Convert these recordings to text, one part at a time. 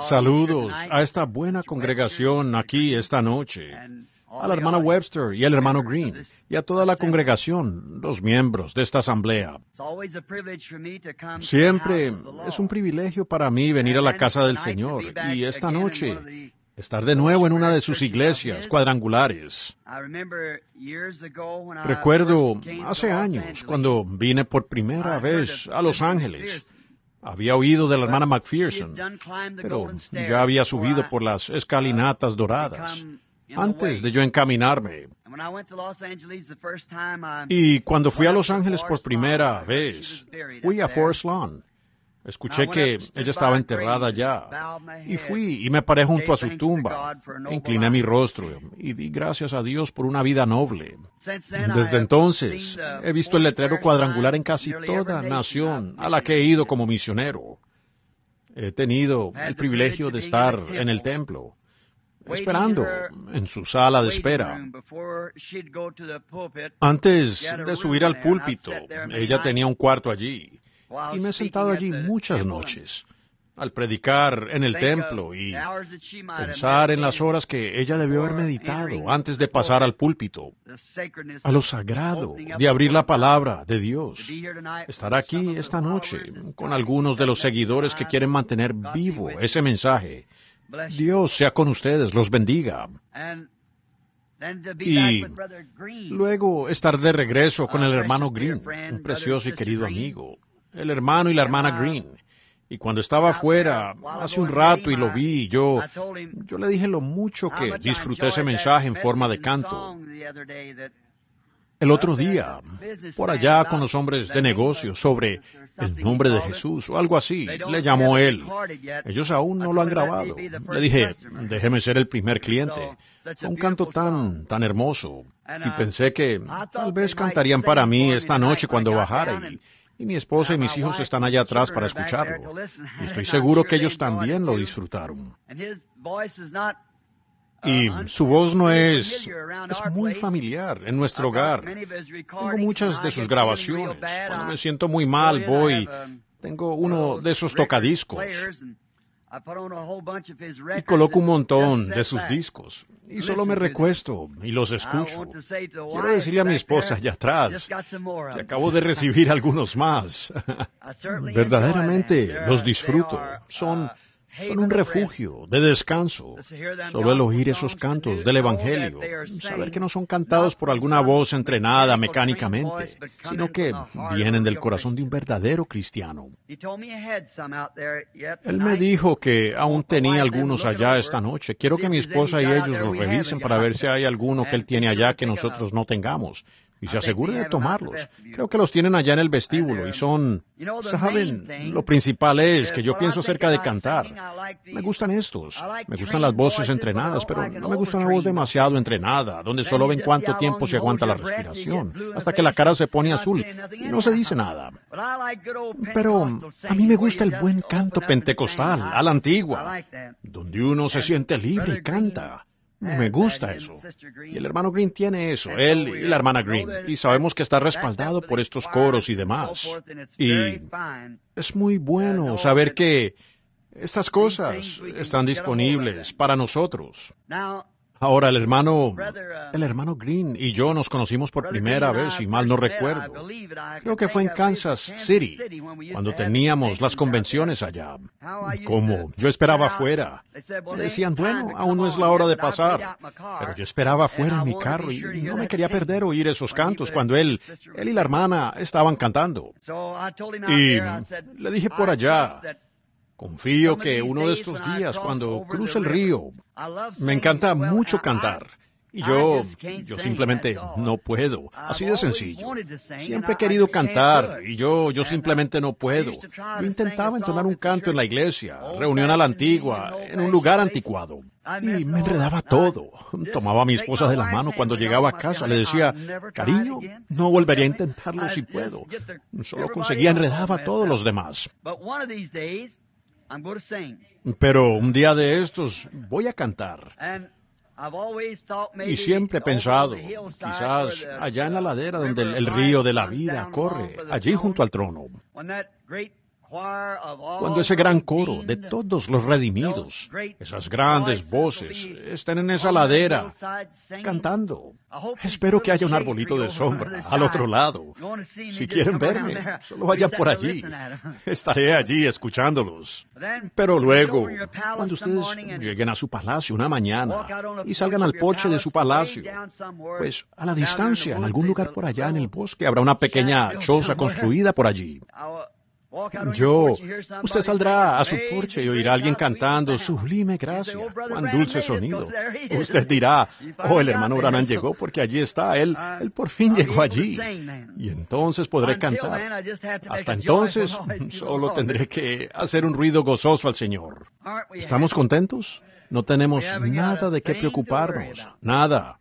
Saludos a esta buena congregación aquí esta noche, a la hermana Webster y el hermano Green, y a toda la congregación, los miembros de esta asamblea. Siempre es un privilegio para mí venir a la casa del Señor y esta noche estar de nuevo en una de sus iglesias cuadrangulares. Recuerdo hace años cuando vine por primera vez a Los Ángeles había oído de la hermana McPherson, pero ya había subido por las uh, escalinatas doradas antes de yo encaminarme. Y cuando fui a Los Ángeles por primera vez, fui a Forest Lawn Escuché que ella estaba enterrada ya y fui y me paré junto a su tumba. Incliné mi rostro y di gracias a Dios por una vida noble. Desde entonces he visto el letrero cuadrangular en casi toda nación a la que he ido como misionero. He tenido el privilegio de estar en el templo, esperando en su sala de espera. Antes de subir al púlpito, ella tenía un cuarto allí y me he sentado allí muchas noches al predicar en el templo y pensar en las horas que ella debió haber meditado antes de pasar al púlpito, a lo sagrado, de abrir la palabra de Dios, estar aquí esta noche con algunos de los seguidores que quieren mantener vivo ese mensaje. Dios sea con ustedes, los bendiga. Y luego estar de regreso con el uh, hermano Green, un precioso y querido amigo el hermano y la hermana Green. Y cuando estaba afuera ah, hace un rato y lo vi, yo, yo le dije lo mucho que disfruté ese mensaje en forma de canto. El otro día, por allá con los hombres de negocios sobre el nombre de Jesús o algo así, le llamó él. Ellos aún no lo han grabado. Le dije, déjeme ser el primer cliente. un canto tan, tan hermoso. Y uh, pensé que tal vez cantarían para mí esta noche cuando bajara. Y, y mi esposa y mis hijos están allá atrás para escucharlo. Y estoy seguro que ellos también lo disfrutaron. Y su voz no es... es muy familiar en nuestro hogar. Tengo muchas de sus grabaciones. Cuando me siento muy mal voy... Um, tengo uno de esos tocadiscos y coloco un montón de sus discos y solo me recuesto y los escucho. Quiero decirle a mi esposa allá atrás que acabo de recibir algunos más. Verdaderamente los disfruto. Son uh, son un refugio de descanso. Solo el oír esos cantos del Evangelio, saber que no son cantados por alguna voz entrenada mecánicamente, sino que vienen del corazón de un verdadero cristiano. Él me dijo que aún tenía algunos allá esta noche. Quiero que mi esposa y ellos los revisen para ver si hay alguno que él tiene allá que nosotros no tengamos y se asegure de tomarlos. Creo que los tienen allá en el vestíbulo y son, saben, lo principal es que yo pienso acerca de cantar. Me gustan estos, me gustan las voces entrenadas, pero no me gusta una voz demasiado entrenada, donde solo ven cuánto tiempo se aguanta la respiración, hasta que la cara se pone azul y no se dice nada. Pero a mí me gusta el buen canto pentecostal, a la antigua, donde uno se siente libre y canta. Me gusta eso. Y el hermano Green tiene eso, él y la hermana Green. Y sabemos que está respaldado por estos coros y demás. Y es muy bueno saber que estas cosas están disponibles para nosotros. Ahora, el hermano, uh, el hermano Green y yo nos conocimos por primera vez, si uh, mal no uh, recuerdo. Creo que fue en Kansas City, cuando teníamos las convenciones allá. y Como yo esperaba afuera. Me decían, bueno, aún no es la hora de pasar. Pero yo esperaba afuera en mi carro y no me quería perder oír esos cantos cuando él, él y la hermana estaban cantando. Y le dije por allá, Confío que uno de estos días, cuando cruce el río, me encanta mucho cantar. Y yo, yo uh, simplemente no puedo. Así de sencillo. Siempre he querido cantar y yo, yo simplemente no puedo. Yo intentaba entonar un canto en la iglesia, reunión a la antigua, en un lugar anticuado. Y me enredaba todo. Tomaba a mi esposa de la mano cuando llegaba a casa. Le decía, cariño, no volvería a intentarlo si puedo. Solo conseguía enredaba a todos los demás. Pero un día de estos voy a cantar. Y siempre he pensado, quizás allá en la ladera donde el, río de la vida corre, allí junto al trono, cuando ese gran coro de todos los redimidos, esas grandes voces, estén en esa ladera cantando, espero que haya un arbolito de sombra al otro lado. Si quieren verme, solo vayan por allí. Estaré allí escuchándolos. Pero luego, cuando ustedes lleguen a su palacio una mañana y salgan al porche de su palacio, pues a la distancia, en algún lugar por allá en el bosque, habrá una pequeña choza construida por allí. Yo, usted saldrá a su porche y oirá a alguien cantando, sublime gracia, cuán dulce sonido. Usted dirá, oh, el hermano Branham llegó porque allí está, él, él por fin llegó allí. Y entonces podré cantar. Hasta entonces, solo tendré que hacer un ruido gozoso al Señor. ¿Estamos contentos? No tenemos nada de qué preocuparnos, nada.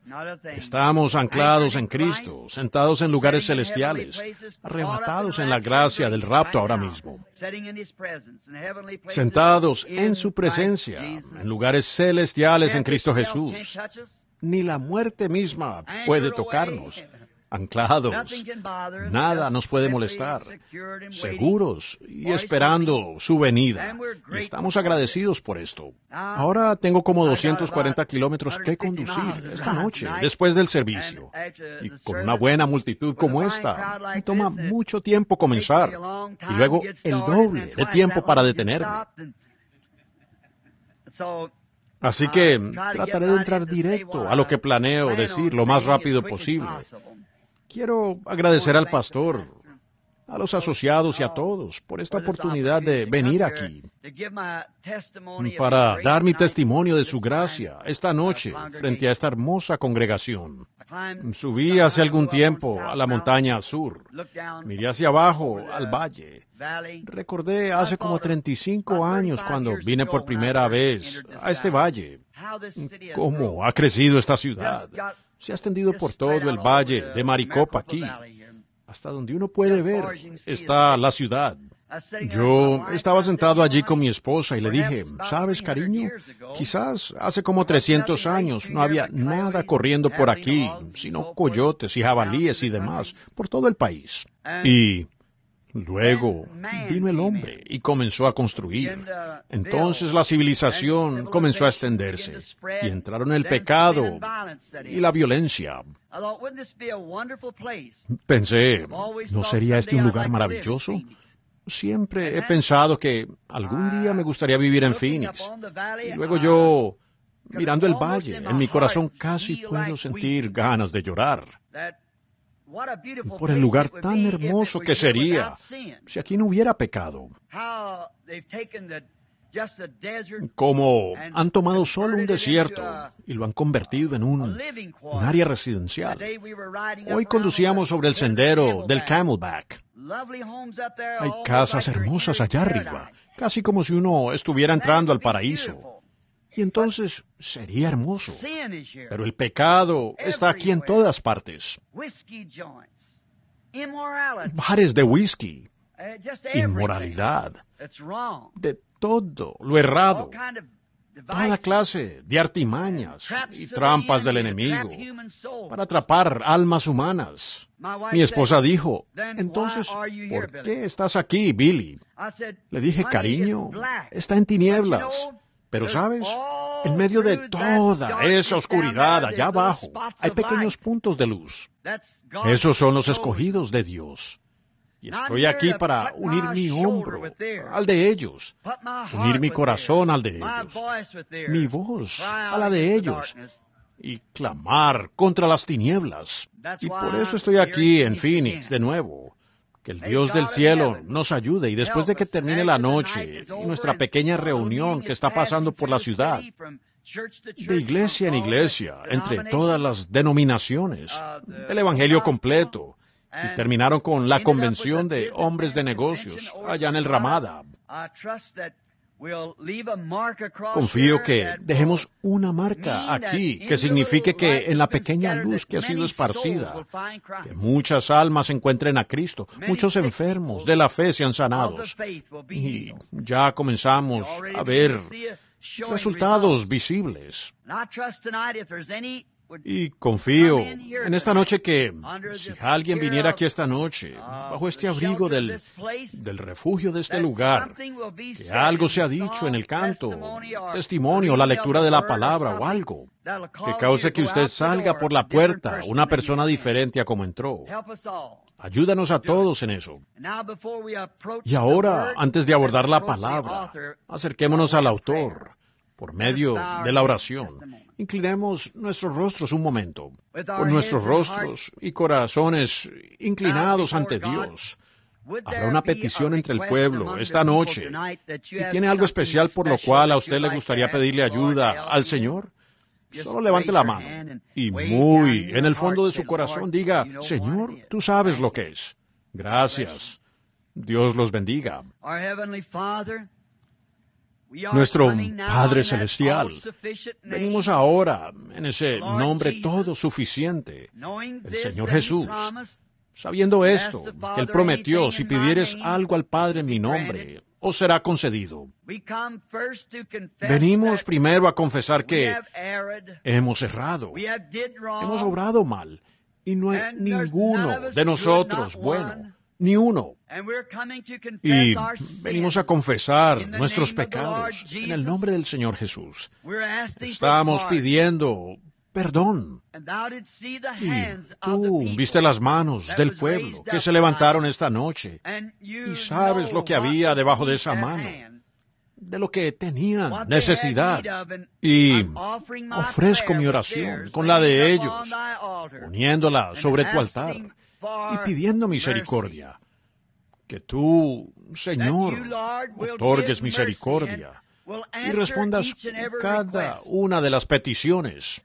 Estamos anclados en Cristo, sentados en lugares celestiales, arrebatados en la gracia del rapto ahora mismo, sentados en su presencia, en lugares celestiales en Cristo Jesús. Ni la muerte misma puede tocarnos, anclados. Nada nos puede molestar, seguros y esperando su venida. estamos agradecidos por esto. Ah, Ahora tengo como 240 kilómetros que conducir esta noche, después del servicio. Y con una buena multitud como esta, y toma mucho tiempo comenzar. Y luego el doble de tiempo para detenerme. Así uh, que trataré de entrar directo a lo que planeo decir lo más rápido posible Quiero agradecer al pastor, a los asociados y a todos por esta oportunidad de venir aquí para dar mi testimonio de su gracia esta noche frente a esta hermosa congregación. Subí hace algún tiempo a la montaña sur, miré hacia abajo al valle. Recordé hace como 35 años cuando vine por primera vez a este valle, cómo ha crecido esta ciudad se ha extendido por todo el valle de Maricopa aquí. Hasta donde uno puede ver está la ciudad. Yo estaba sentado allí con mi esposa y le dije, sabes cariño, quizás hace como 300 años no había nada corriendo por aquí, sino coyotes y jabalíes y demás, por todo el país. Y Luego vino el hombre y comenzó a construir. Entonces la civilización comenzó a extenderse y entraron el pecado y la violencia. Pensé, ¿no sería este un lugar maravilloso? Siempre he pensado que algún día me gustaría vivir en Phoenix. Y luego yo, mirando el valle, en mi corazón casi puedo sentir ganas de llorar por el lugar tan hermoso que sería si aquí no hubiera pecado. Como han tomado solo un desierto y lo han convertido en un área residencial. Hoy conducíamos sobre el sendero del Camelback. Hay casas hermosas allá arriba, casi como si uno estuviera entrando al paraíso. Y entonces sería hermoso. Pero el pecado está aquí en todas partes. Bares de whisky, eh, inmoralidad, de todo lo errado, toda clase de artimañas y trampas del enemigo para atrapar almas humanas. Mi esposa dijo, entonces, ¿por qué estás aquí, Billy? Le dije, cariño, está en tinieblas. Pero sabes, en medio de toda esa oscuridad allá abajo hay pequeños puntos de luz. Esos son los escogidos de Dios. Y estoy aquí para unir mi hombro al de ellos, unir mi corazón al de ellos, mi voz a la de ellos, y clamar contra las tinieblas. Y por eso estoy aquí en Phoenix de nuevo. Que el Dios del cielo nos ayude y después de que termine la noche y nuestra pequeña reunión que está pasando por la ciudad, de iglesia en iglesia, entre todas las denominaciones, el Evangelio completo, y terminaron con la convención de hombres de negocios allá en el Ramada. Confío que dejemos una marca aquí que signifique que en la pequeña luz que ha sido esparcida, que muchas almas encuentren a Cristo, muchos enfermos de la fe sean sanados. Y ya comenzamos a ver resultados visibles. Y confío en esta noche que si alguien viniera aquí esta noche, bajo este abrigo del, refugio de este lugar, que algo se ha dicho en el canto, testimonio, la lectura de la palabra o algo, que cause que usted salga por la puerta una persona diferente a como entró. Ayúdanos a todos en eso. Y ahora, antes de abordar la palabra, acerquémonos al autor por medio de la oración. Inclinemos nuestros rostros un momento, con nuestros rostros y corazones inclinados ante Dios. Habrá una petición entre el pueblo esta noche. ¿Y tiene algo especial por lo cual a usted le gustaría pedirle ayuda al Señor? Solo levante la mano y muy en el fondo de su corazón diga, Señor, tú sabes lo que es. Gracias. Dios los bendiga nuestro Padre Celestial. Venimos ahora en ese nombre todo suficiente, el Señor Jesús. Sabiendo esto, que Él prometió, si pidieres algo al Padre en mi nombre, os será concedido. Venimos primero a confesar que hemos errado, hemos obrado mal, y no hay ninguno de nosotros bueno ni uno. Y venimos a confesar nuestros pecados en el nombre del Señor Jesús. Estamos pidiendo perdón. Y tú viste las manos del pueblo que se levantaron esta noche y sabes lo que había debajo de esa mano de lo que tenían necesidad y ofrezco mi oración con la de ellos, uniéndola sobre tu altar y pidiendo misericordia. Que tú, Señor, otorgues misericordia y respondas cada una de las peticiones.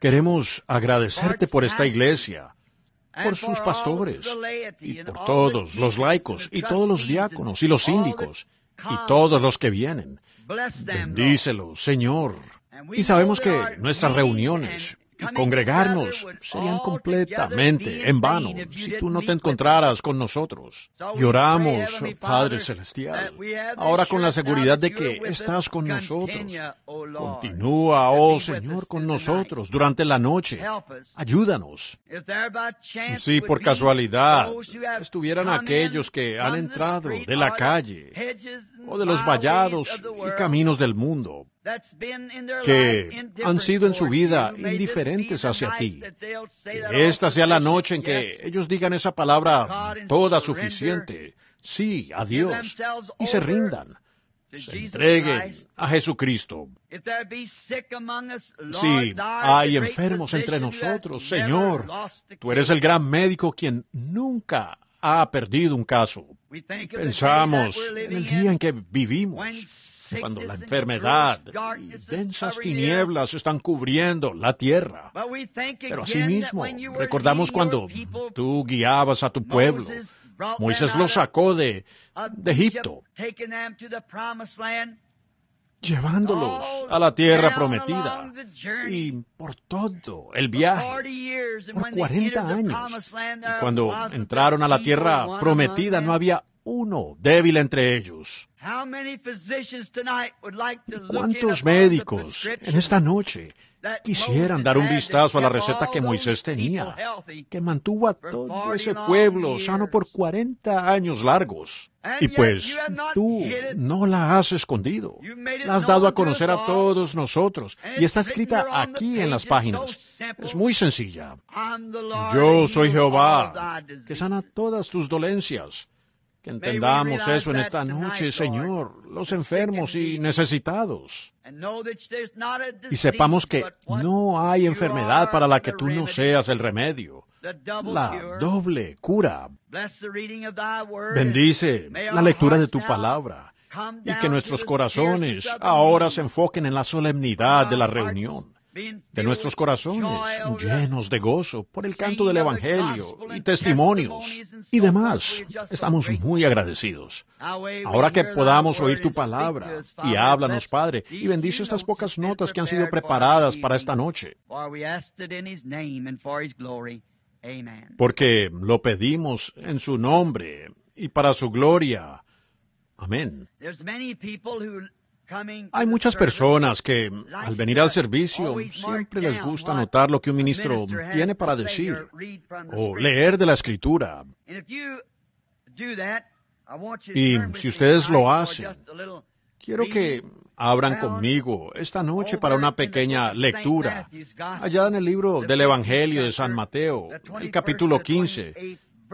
Queremos agradecerte por esta iglesia, por sus pastores, y por todos los laicos, y todos los diáconos, y los síndicos, y todos los que vienen. Bendícelos, Señor. Y sabemos que nuestras reuniones congregarnos serían completamente en vano si tú no te encontraras con nosotros. Lloramos, oh Padre Celestial, ahora con la seguridad de que estás con nosotros. Oh Continúa, oh Señor, con nosotros durante la noche. Ayúdanos. Si por casualidad estuvieran aquellos que han entrado de la calle o de los vallados y caminos del mundo que han sido en su vida indiferentes hacia ti. esta sea la noche en que ellos digan esa palabra toda suficiente, sí, a Dios, y se rindan, se entreguen a Jesucristo. Si hay enfermos entre nosotros, Señor, tú eres el gran médico quien nunca ha perdido un caso. Pensamos en el día en que vivimos cuando la enfermedad y densas tinieblas están cubriendo la tierra. Pero asimismo, recordamos cuando tú guiabas a tu pueblo. Moisés los sacó de, Egipto, llevándolos a la tierra prometida. Y por todo el viaje, por 40 años, cuando uh, entraron a la tierra prometida no había uno débil entre ellos. ¿Cuántos médicos en esta noche quisieran dar un vistazo a la receta que Moisés tenía, que mantuvo a todo ese pueblo sano por 40 años largos? Y pues tú no la has escondido, la has dado a conocer a todos nosotros y está escrita aquí en las páginas. Es muy sencilla. Yo soy Jehová, que sana todas tus dolencias. Que entendamos eso en esta noche, Señor, los enfermos y necesitados. Y sepamos que no hay enfermedad para la que tú no seas el remedio. La doble cura. Bendice la lectura de tu palabra y que nuestros corazones ahora se enfoquen en la solemnidad de la reunión de nuestros corazones llenos de gozo por el canto del Evangelio y testimonios y demás. Estamos muy agradecidos. Ahora que podamos oír tu palabra y háblanos, Padre, y bendice estas pocas notas que han sido preparadas para esta noche. Porque lo pedimos en su nombre y para su gloria. Amén. Hay muchas personas que al venir al servicio siempre les gusta notar lo que un ministro tiene para decir o leer de la escritura. Y si ustedes lo hacen, quiero que abran conmigo esta noche para una pequeña lectura allá en el libro del Evangelio de San Mateo, el capítulo 15,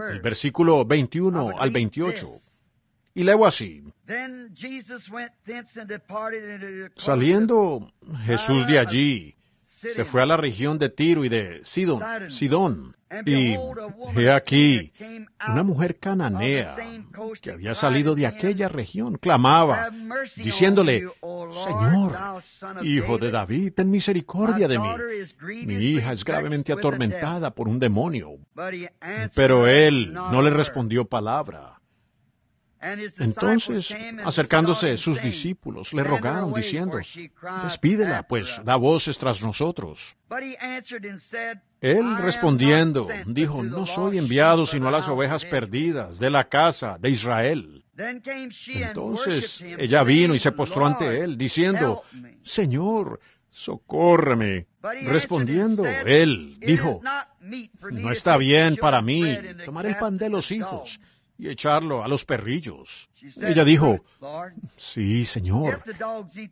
el versículo 21 al 28. Y luego así. Saliendo Jesús de allí, se fue a la región de Tiro y de Sidón, Sidón. Y he aquí, una mujer cananea que había salido de aquella región clamaba, diciéndole, Señor, hijo de David, ten misericordia de mí. Mi hija es gravemente atormentada por un demonio. Pero él no le respondió palabra. Entonces, acercándose sus discípulos, le rogaron diciendo, despídela, pues da voces tras nosotros. Él respondiendo, dijo, no soy enviado sino a las ovejas perdidas de la casa de Israel. Entonces ella vino y se postró ante él, diciendo, Señor, socórreme. Respondiendo, él dijo, no está bien para mí tomar el pan de los hijos y echarlo a los perrillos. Ella dijo, sí, señor,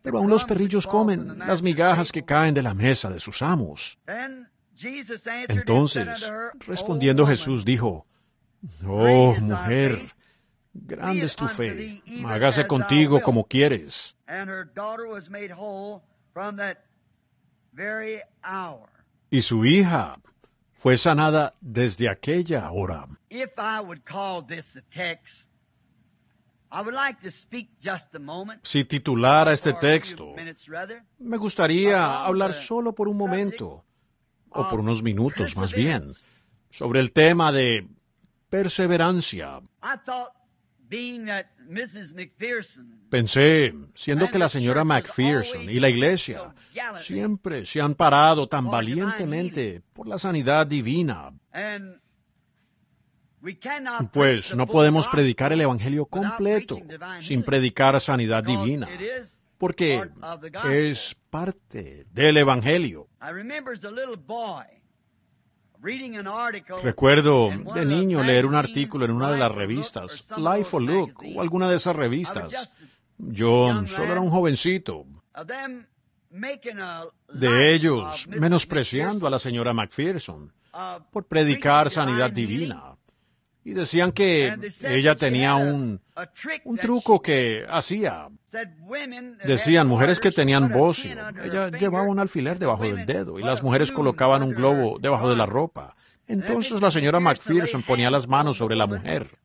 pero aún los perrillos comen las migajas que caen de la mesa de sus amos. Entonces, respondiendo Jesús, dijo, oh mujer, grande es tu fe, hágase contigo como quieres. Y su hija fue sanada desde aquella hora a Si titulara este texto, me gustaría hablar solo por un momento, o por unos minutos más bien, sobre el tema de perseverancia. Pensé, siendo que la señora McPherson y la iglesia siempre se han parado tan valientemente por la sanidad divina, pues no podemos predicar el Evangelio completo sin predicar sanidad divina, porque es parte del Evangelio. Recuerdo de niño leer un artículo en una de las revistas, Life or Look, o alguna de esas revistas. Yo solo era un jovencito. De ellos, menospreciando a la señora McPherson por predicar sanidad divina, y decían que ella tenía un, truco que hacía. Decían mujeres que tenían bocio. Ella llevaba un alfiler debajo del dedo y las mujeres colocaban un globo debajo de la ropa. Entonces la señora McPherson ponía las manos sobre la mujer.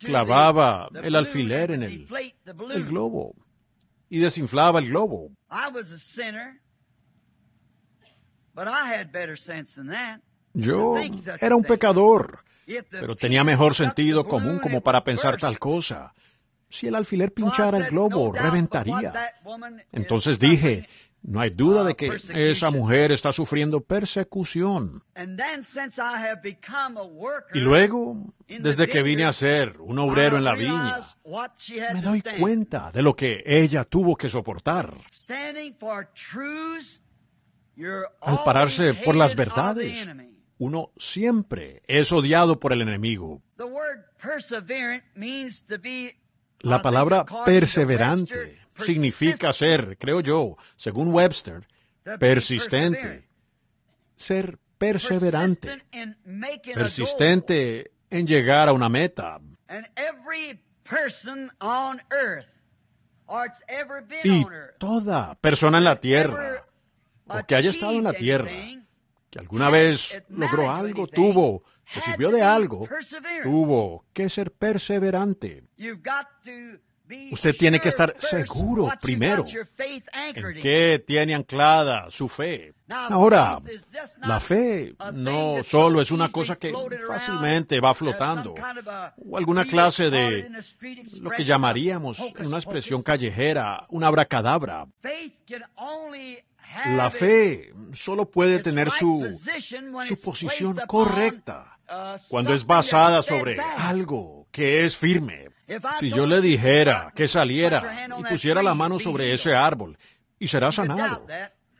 Clavaba el alfiler en el, el globo y desinflaba el globo. Yo era un pecador, este pero tenía mejor sentido común como para pensar tal cosa. Si el alfiler pinchara el globo, reventaría. Entonces dije, no hay duda uh, de que esa mujer está sufriendo persecución. Y luego, desde que vine a ser un obrero en la viña, me doy cuenta de lo que ella tuvo que soportar. Al pararse por las verdades, uno siempre es odiado por el enemigo. La palabra perseverante significa ser, creo yo, según Webster, persistente. Ser perseverante. Persistente en llegar a una meta. Y toda persona en la tierra, o que haya estado en la tierra, alguna vez logró algo, tuvo, que sirvió de algo, tuvo que ser perseverante. Usted tiene que estar seguro primero en qué tiene anclada su fe. Ahora, la fe no solo es una cosa que fácilmente va flotando, o alguna clase de lo que llamaríamos una expresión callejera, una abracadabra. La fe solo puede tener su, su posición correcta uh, cuando es basada sobre algo que es firme. Si yo le dijera que saliera y pusiera la mano sobre ese árbol y será sanado,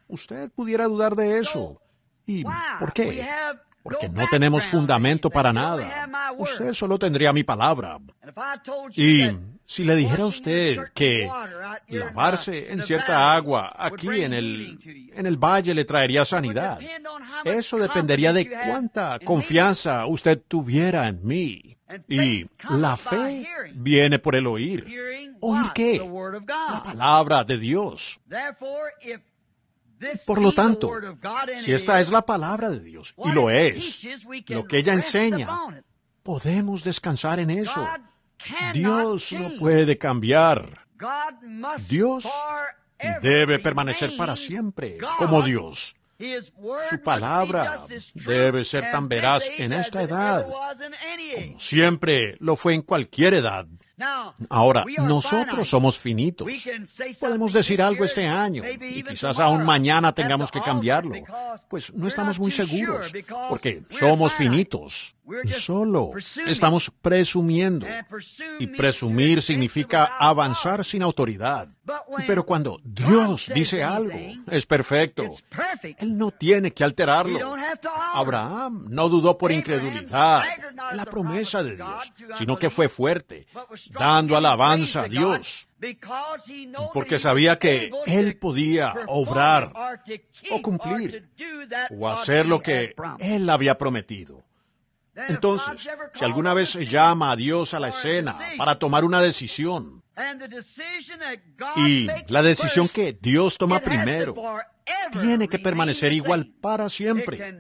usted pudiera dudar de eso. ¿Y por qué? Porque no tenemos fundamento para nada. Usted solo tendría mi palabra. Y si le dijera a usted que lavarse en cierta agua aquí en el, en el valle le traería sanidad, eso dependería de cuánta confianza usted tuviera en mí. Y la fe viene por el oír. ¿Oír qué? La palabra de Dios. Por lo tanto, si esta es la palabra de Dios, y lo es, lo que ella enseña, podemos descansar en eso. Dios no puede cambiar. Dios debe permanecer para siempre como Dios. Su palabra debe ser tan veraz en esta edad como siempre lo fue en cualquier edad. Ahora, nosotros somos finitos. Podemos decir algo este año y quizás aún mañana tengamos que cambiarlo, pues no estamos muy seguros, porque somos finitos. Solo estamos presumiendo. Y presumir significa avanzar sin autoridad. Pero cuando Dios dice algo, es perfecto. Él no tiene que alterarlo. Abraham no dudó por incredulidad la promesa de Dios, sino que fue fuerte, dando alabanza a Dios, porque sabía que Él podía obrar o cumplir o hacer lo que Él había prometido. Entonces, si alguna vez se llama a Dios a la escena para tomar una decisión, y la decisión que Dios toma primero tiene que permanecer igual para siempre.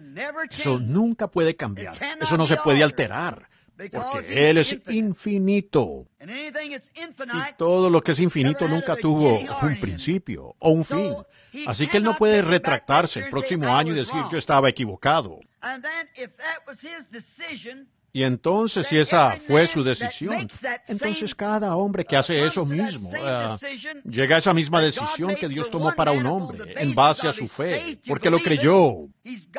Eso nunca puede cambiar. Eso no se puede alterar. Porque Él es infinito. Y todo lo que es infinito nunca tuvo un principio o un fin. Así que Él no puede retractarse el próximo año y decir yo estaba equivocado. Y entonces, si esa fue su decisión, entonces cada hombre que hace eso mismo eh, llega a esa misma decisión que Dios tomó para un hombre en base a su fe, porque lo creyó.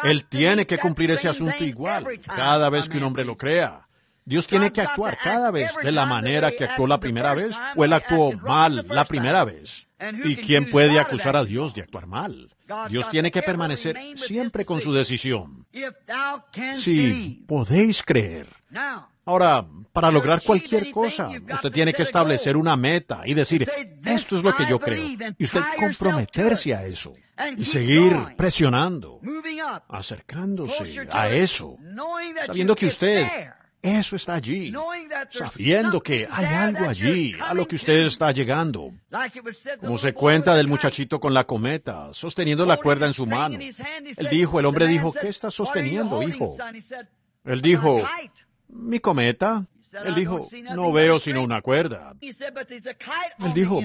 Él tiene que cumplir ese asunto igual cada vez que un hombre lo crea. Dios tiene que actuar cada vez de la manera que actuó la primera vez o él actuó mal la primera vez. ¿Y quién puede acusar a Dios de actuar mal? Dios tiene que permanecer siempre con su decisión. Si podéis creer. Ahora, para lograr cualquier cosa, usted tiene que establecer una meta y decir, esto es lo que yo creo. Y usted comprometerse a eso. Y seguir presionando, acercándose a eso, sabiendo que usted eso está allí, sabiendo que hay algo allí a lo que usted está llegando. Como se cuenta del muchachito con la cometa, sosteniendo la cuerda en su mano. Él dijo, el hombre dijo, ¿qué estás sosteniendo, hijo? Él dijo, mi cometa. Él dijo, no veo sino una cuerda. Él dijo,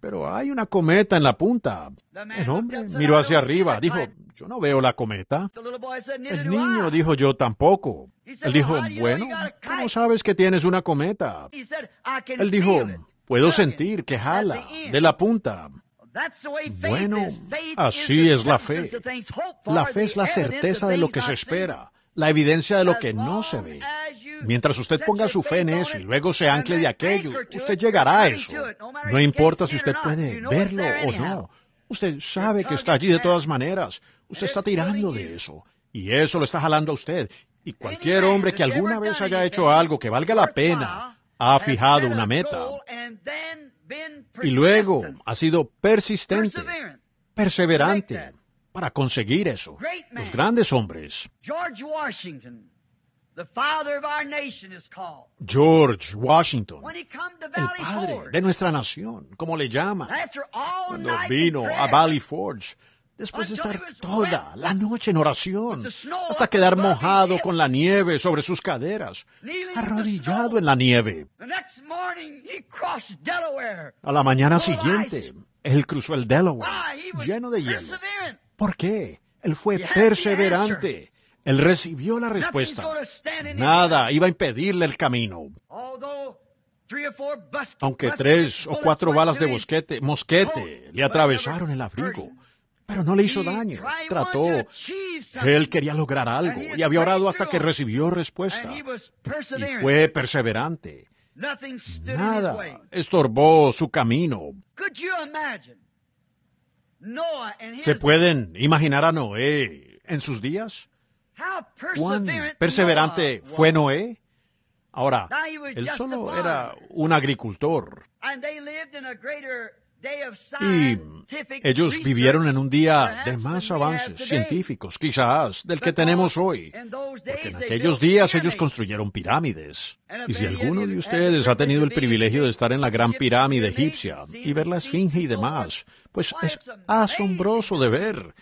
pero hay una cometa en la punta. El hombre miró hacia arriba, dijo, yo no veo la cometa. El niño dijo, yo tampoco. Él dijo, bueno, ¿cómo sabes que tienes una cometa? Él dijo, puedo sentir que jala de la punta. Bueno, así es la fe. La fe es la certeza de lo que se espera, la evidencia de lo que no se ve. Mientras usted ponga su fe en eso y luego se ancle de aquello, usted llegará a eso. No importa si usted puede verlo o no. Usted sabe que está allí de todas maneras, Usted está tirando de eso. Y eso lo está jalando a usted. Y cualquier hombre que alguna vez haya hecho algo que valga la pena ha fijado una meta. Y luego ha sido persistente, perseverante para conseguir eso. Los grandes hombres. George Washington, el padre de nuestra nación, como le llaman, cuando vino a Valley Forge, después de estar toda la noche en oración, hasta quedar mojado con la nieve sobre sus caderas, arrodillado en la nieve. A la mañana siguiente, él cruzó el Delaware, ah, lleno de hielo. ¿Por qué? Él fue perseverante. Él recibió la respuesta. Nada iba a impedirle el camino. Aunque tres o cuatro balas de mosquete le atravesaron el abrigo, pero no le hizo daño, trató. Él quería lograr algo y había orado hasta que recibió respuesta. Y fue perseverante. Nada estorbó su camino. ¿Se pueden imaginar a Noé en sus días? ¿Cuán perseverante fue Noé? Ahora, él solo era un agricultor y ellos vivieron en un día de más avances científicos, quizás, del que tenemos hoy. Porque en aquellos días ellos construyeron pirámides. Y si alguno de ustedes ha tenido el privilegio de estar en la gran pirámide egipcia y ver la esfinge y demás, pues es asombroso de ver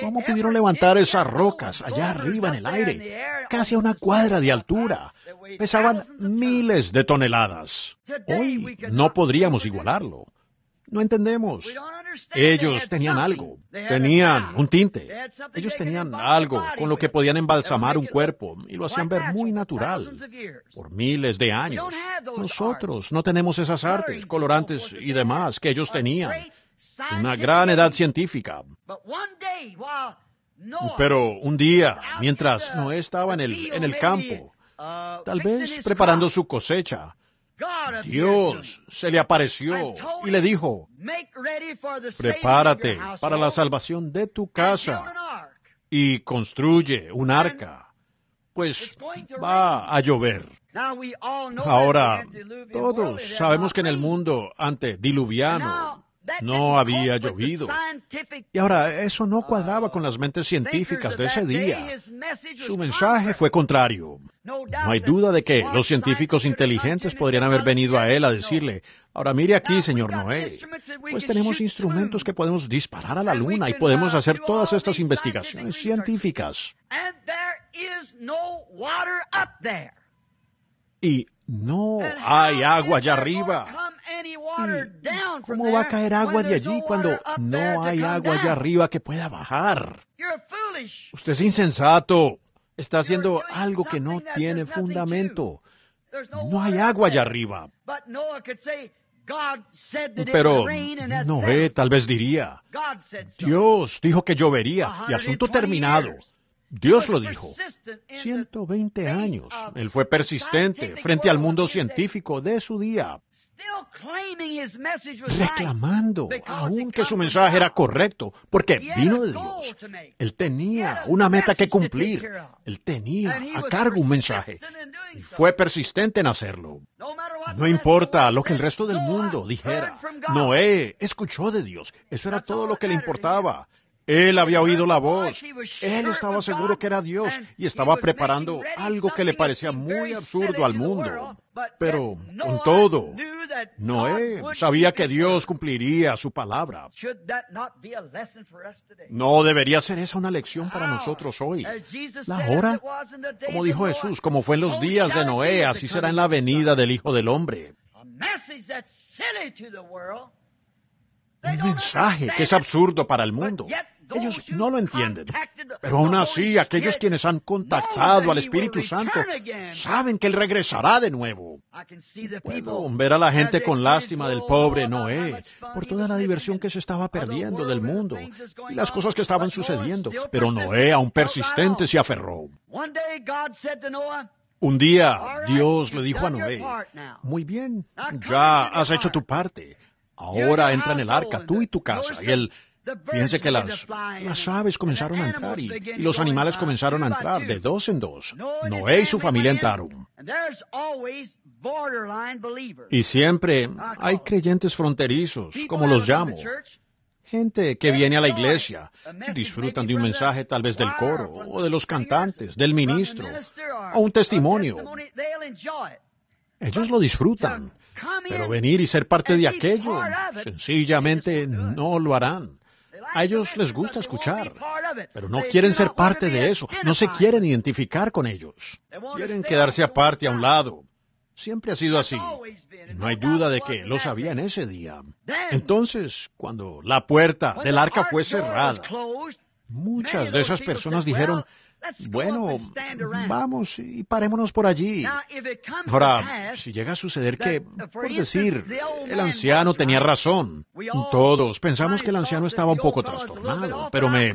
cómo pudieron levantar esas rocas allá arriba en el aire, casi a una cuadra de altura. Pesaban miles de toneladas. Hoy no podríamos igualarlo. No entendemos. Ellos tenían algo, tenían un tinte. Ellos tenían algo con lo que podían embalsamar un cuerpo y lo hacían ver muy natural por miles de años. Nosotros no tenemos esas artes, colorantes y demás que ellos tenían. Una gran edad científica. Pero un día, mientras Noé estaba en el, en el campo, uh, tal vez preparando su cosecha, Dios se le apareció y le dijo, prepárate para la salvación de tu casa y construye un arca, pues va a llover. Ahora, todos sabemos que en el mundo antediluviano no había llovido. Y ahora uh, eso no cuadraba con las mentes científicas de ese día. Su mensaje fue contrario. No hay duda de que los científicos inteligentes podrían haber venido a él a decirle, ahora mire aquí, señor Noé, pues tenemos instrumentos que podemos disparar a la luna y podemos hacer todas estas investigaciones científicas. Y no hay agua allá arriba. ¿Cómo va a caer agua de allí cuando no hay agua allá arriba que pueda bajar? Usted es insensato. Está haciendo algo que no tiene fundamento. No hay agua allá arriba. Pero Noé tal vez diría, Dios dijo que llovería y asunto terminado. Dios lo dijo. 120 años. Él fue persistente frente al mundo científico de su día reclamando aunque su mensaje era correcto, porque vino de Dios. Él tenía una meta que cumplir. Él tenía a cargo un mensaje y fue persistente en hacerlo. No importa lo que el resto del mundo dijera. Noé escuchó de Dios. Eso era todo lo que le importaba. Él había oído la voz. Él estaba seguro que era Dios y estaba preparando algo que le parecía muy absurdo al mundo. Pero, con todo, Noé sabía que Dios cumpliría su palabra. ¿No debería ser esa una lección para nosotros hoy? ¿La hora? Como dijo Jesús, como fue en los oh, días de Noé, así será en la venida del Hijo del Hombre un mensaje que es absurdo para el mundo, ellos no lo entienden. Pero aún así, aquellos quienes han contactado al Espíritu Santo saben que Él regresará de nuevo. Puedo ver a la gente con lástima del pobre Noé por toda la diversión que se estaba perdiendo del mundo y las cosas que estaban oh, sucediendo. Pero Noé, aún persistente, se aferró. Un día Dios le dijo a Noé, muy bien, ya has hecho tu parte. Ahora entra en el arca tú y tu casa. Y él Fíjense que las, aves comenzaron a entrar y, y, los animales comenzaron a entrar de dos en dos. Noé y su familia entraron. Y siempre hay creyentes fronterizos, como los llamo. Gente que viene a la iglesia, disfrutan de un mensaje tal vez del coro, o de los cantantes, del ministro, o un testimonio. Ellos lo disfrutan, pero venir y ser parte de aquello, sencillamente no lo harán. A ellos les gusta escuchar, pero no quieren ser parte de eso, no se quieren identificar con ellos. Quieren quedarse aparte a un lado. Siempre ha sido así. no hay duda de que lo sabían ese día. Entonces, cuando la puerta del arca fue cerrada, muchas de esas personas dijeron, bueno, vamos y parémonos por allí. Ahora, si llega a suceder que, por decir, el anciano tenía razón, todos pensamos que el anciano estaba un poco trastornado, pero me,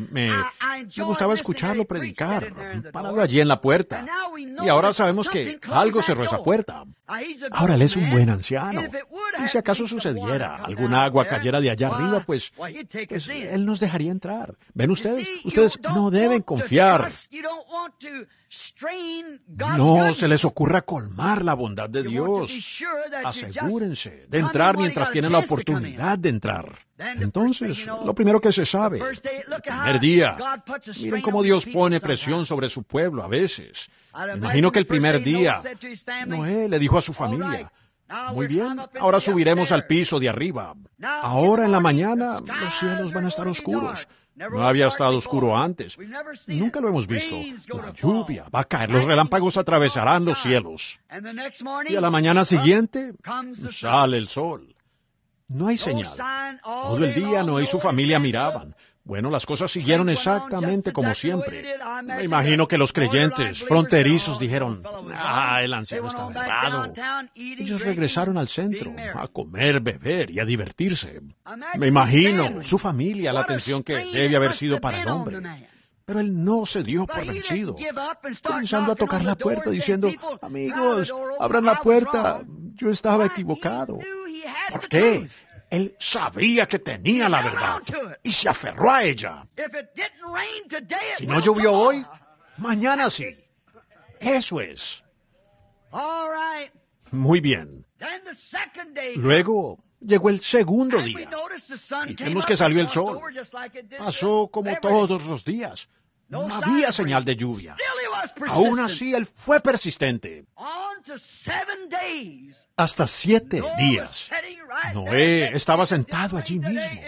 gustaba escucharlo predicar, parado allí en la puerta. Y ahora sabemos que algo cerró esa puerta. Ah, ahora él es un buen anciano. Y si acaso sucediera, alguna agua cayera de allá arriba, pues él nos dejaría entrar. Ven ustedes, ustedes no deben confiar no se les ocurra colmar la bondad de Dios. Asegúrense de entrar mientras tienen la oportunidad de entrar. Entonces, lo primero que se sabe, el primer día, miren cómo Dios pone presión sobre su pueblo a veces. imagino que el primer día, Noé le dijo a su familia, muy bien, ahora subiremos al piso de arriba. Ahora en la mañana los cielos van a estar oscuros. No había estado oscuro antes. Nunca lo hemos visto. La lluvia va a caer, los relámpagos atravesarán los cielos. Y a la mañana siguiente sale el sol. No hay señal. Todo el día Noé y su familia miraban. Bueno, las cosas siguieron exactamente como siempre. Me imagino que los creyentes fronterizos dijeron, ah, el anciano está malvado. Ellos regresaron al centro a comer, beber y a divertirse. Me imagino su familia, la atención que debe haber sido para el hombre. Pero él no se dio por vencido, comenzando a tocar la puerta diciendo, amigos, abran la puerta, yo estaba equivocado. ¿Por qué? Él sabía que tenía la verdad y se aferró a ella. Si no llovió hoy, mañana sí. Eso es. Muy bien. Luego llegó el segundo día y vemos que salió el sol. Pasó como todos los días. No había señal de lluvia. Aún así, él fue persistente. Hasta siete días. Noé estaba sentado allí mismo.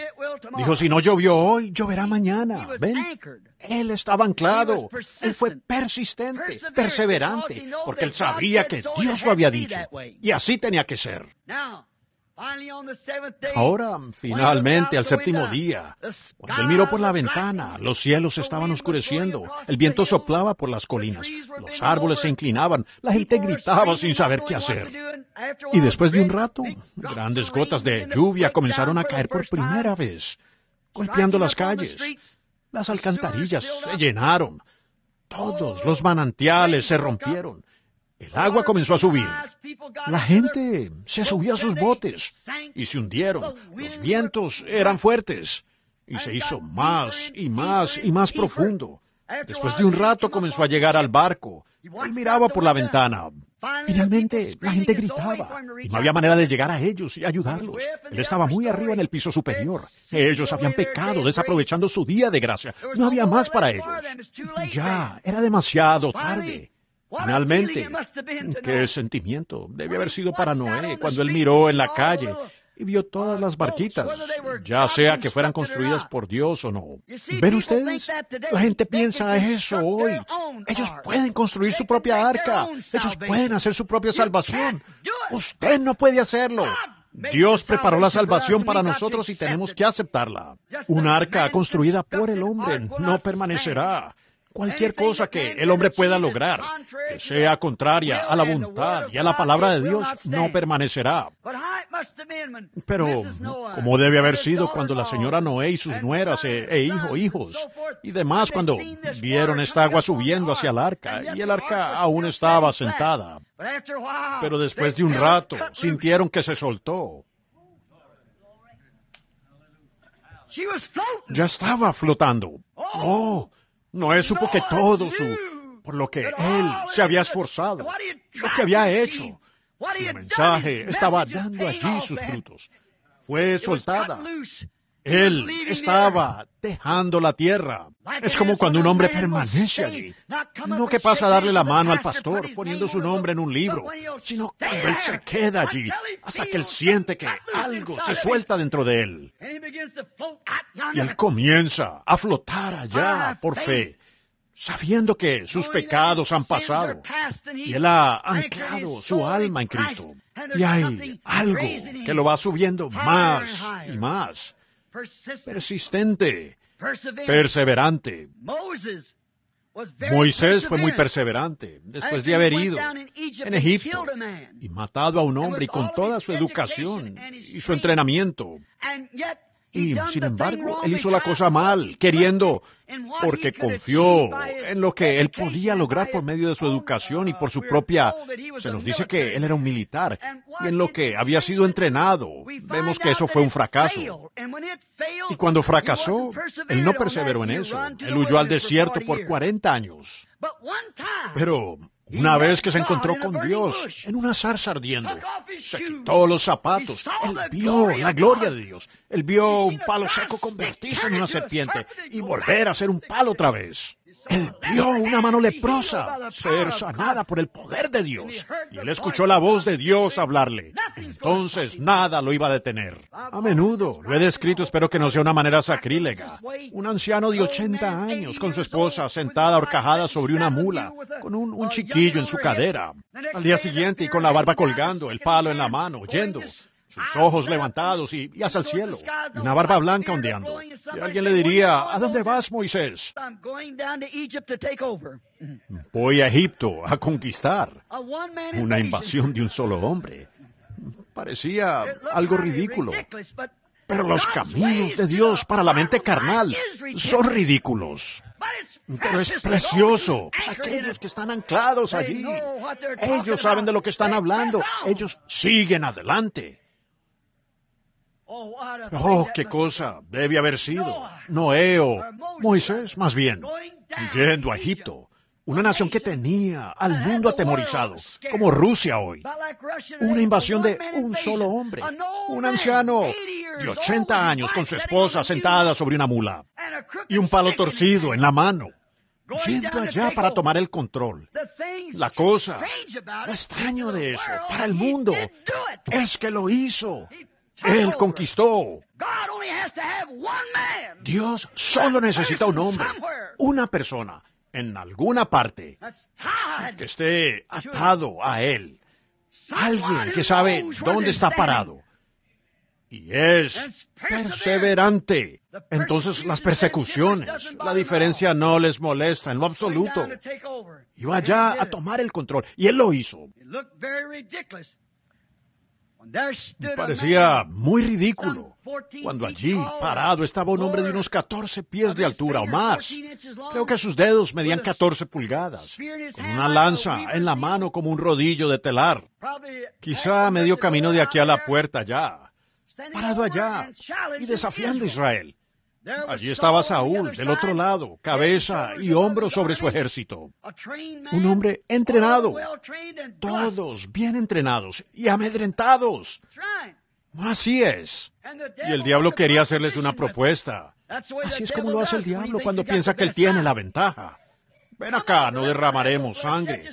Dijo, si no llovió hoy, lloverá mañana. ¿Ven? Él estaba anclado. Él fue persistente, perseverante, porque él sabía que Dios lo había dicho. Y así tenía que ser. Ahora, finalmente, al séptimo día, cuando él miró por la ventana, los cielos estaban oscureciendo, el viento soplaba por las colinas, los árboles se inclinaban, la gente gritaba sin saber qué hacer. Y después de un rato, grandes gotas de lluvia comenzaron a caer por primera vez, golpeando las calles. Las alcantarillas se llenaron, todos los oh, manantiales se rompieron, el agua comenzó a subir. La gente se subió a sus botes y se hundieron. Los vientos eran fuertes y se hizo más y más y más profundo. Después de un rato comenzó a llegar al barco. Él miraba por la ventana. Finalmente la gente gritaba y no había manera de llegar a ellos y ayudarlos. Él estaba muy arriba en el piso superior. Ellos habían pecado desaprovechando su día de gracia. No había más para ellos. Ya, era demasiado tarde. Finalmente, qué sentimiento debe haber sido para Noé cuando él miró en la calle y vio todas las barquitas, ya sea que fueran construidas por Dios o no. ¿Ven ustedes? La gente piensa eso hoy. Ellos pueden construir su propia arca. Ellos pueden hacer su propia salvación. Usted no puede hacerlo. Dios preparó la salvación para nosotros y tenemos que aceptarla. Una arca construida por el hombre no permanecerá cualquier cosa que el hombre pueda lograr, que sea contraria a la voluntad y a la palabra de Dios, no permanecerá. Pero, como debe haber sido cuando la señora Noé y sus nueras eh, e, hijo, hijos y demás, cuando vieron esta agua subiendo hacia el arca, y el arca aún estaba sentada. Pero después de un rato, sintieron que se soltó. Ya estaba flotando. Oh, oh Noé supo que todo su por lo que él se había esforzado, lo que había hecho, su mensaje estaba dando allí sus frutos. Fue soltada, él estaba dejando la tierra. Es como cuando un hombre permanece allí. No que pasa a darle la mano al pastor poniendo su nombre en un libro, sino cuando él se queda allí hasta que él siente que algo se suelta dentro de él. Y él comienza a flotar allá por fe sabiendo que sus pecados han pasado y él ha anclado su alma en Cristo. Y hay algo que lo va subiendo más y más persistente, perseverante. Moisés fue muy perseverante después de haber ido en Egipto y matado a un hombre y con toda su educación y su entrenamiento. Y sin embargo, él hizo la cosa mal, queriendo, porque confió en lo que él podía lograr por medio de su educación y uh, por su propia... Se nos dice que él era un militar y en lo que había sido entrenado. Vemos que eso fue un fracaso. Y cuando fracasó, él no perseveró en eso. Él huyó al desierto por 40 años. Pero una vez que se encontró con Dios en una zarza ardiendo, se quitó los zapatos. Él vio la gloria de Dios. Él vio un palo seco convertirse en una serpiente y volver a ser un palo otra vez. Él vio una mano leprosa ser sanada por el poder de Dios. Y él escuchó la voz de Dios hablarle. Entonces nada lo iba a detener. A menudo lo he descrito, espero que no sea una manera sacrílega. Un anciano de 80 años con su esposa sentada horcajada sobre una mula, con un, un chiquillo en su cadera. Al día siguiente y con la barba colgando, el palo en la mano, oyendo sus ojos levantados y, hacia el cielo, una barba blanca ondeando. Y alguien le diría, ¿a dónde vas, Moisés? Voy a Egipto a conquistar. Una invasión de un solo hombre. Parecía algo ridículo. Pero los caminos de Dios para la mente carnal son ridículos. Pero es precioso. Aquellos que están anclados allí, ellos saben de lo que están hablando. Ellos siguen adelante. Oh, qué cosa debe haber sido. Noé o Moisés, más bien, yendo a Egipto, una nación que tenía al mundo atemorizado, como Rusia hoy. Una invasión de un solo hombre, un anciano de 80 años con su esposa sentada sobre una mula y un palo torcido en la mano, yendo allá para tomar el control. La cosa, lo extraño de eso para el mundo es que lo hizo. Él conquistó. Dios solo necesita un hombre, una persona, en alguna parte, que esté atado a Él. Alguien que sabe dónde está parado. Y es perseverante. Entonces las persecuciones, la diferencia no les molesta en lo absoluto. Iba allá a tomar el control y él lo hizo. Parecía muy ridículo cuando allí, parado, estaba un hombre de unos 14 pies de altura o más. Creo que sus dedos medían 14 pulgadas, con una lanza en la mano como un rodillo de telar. Quizá medio camino de aquí a la puerta allá, parado allá y desafiando a Israel. Allí estaba Saúl, del otro lado, cabeza y hombro sobre su ejército. Un hombre entrenado. Todos bien entrenados y amedrentados. Así es. Y el diablo quería hacerles una propuesta. Así es como lo hace el diablo cuando piensa que él tiene la ventaja. Ven acá, no derramaremos sangre.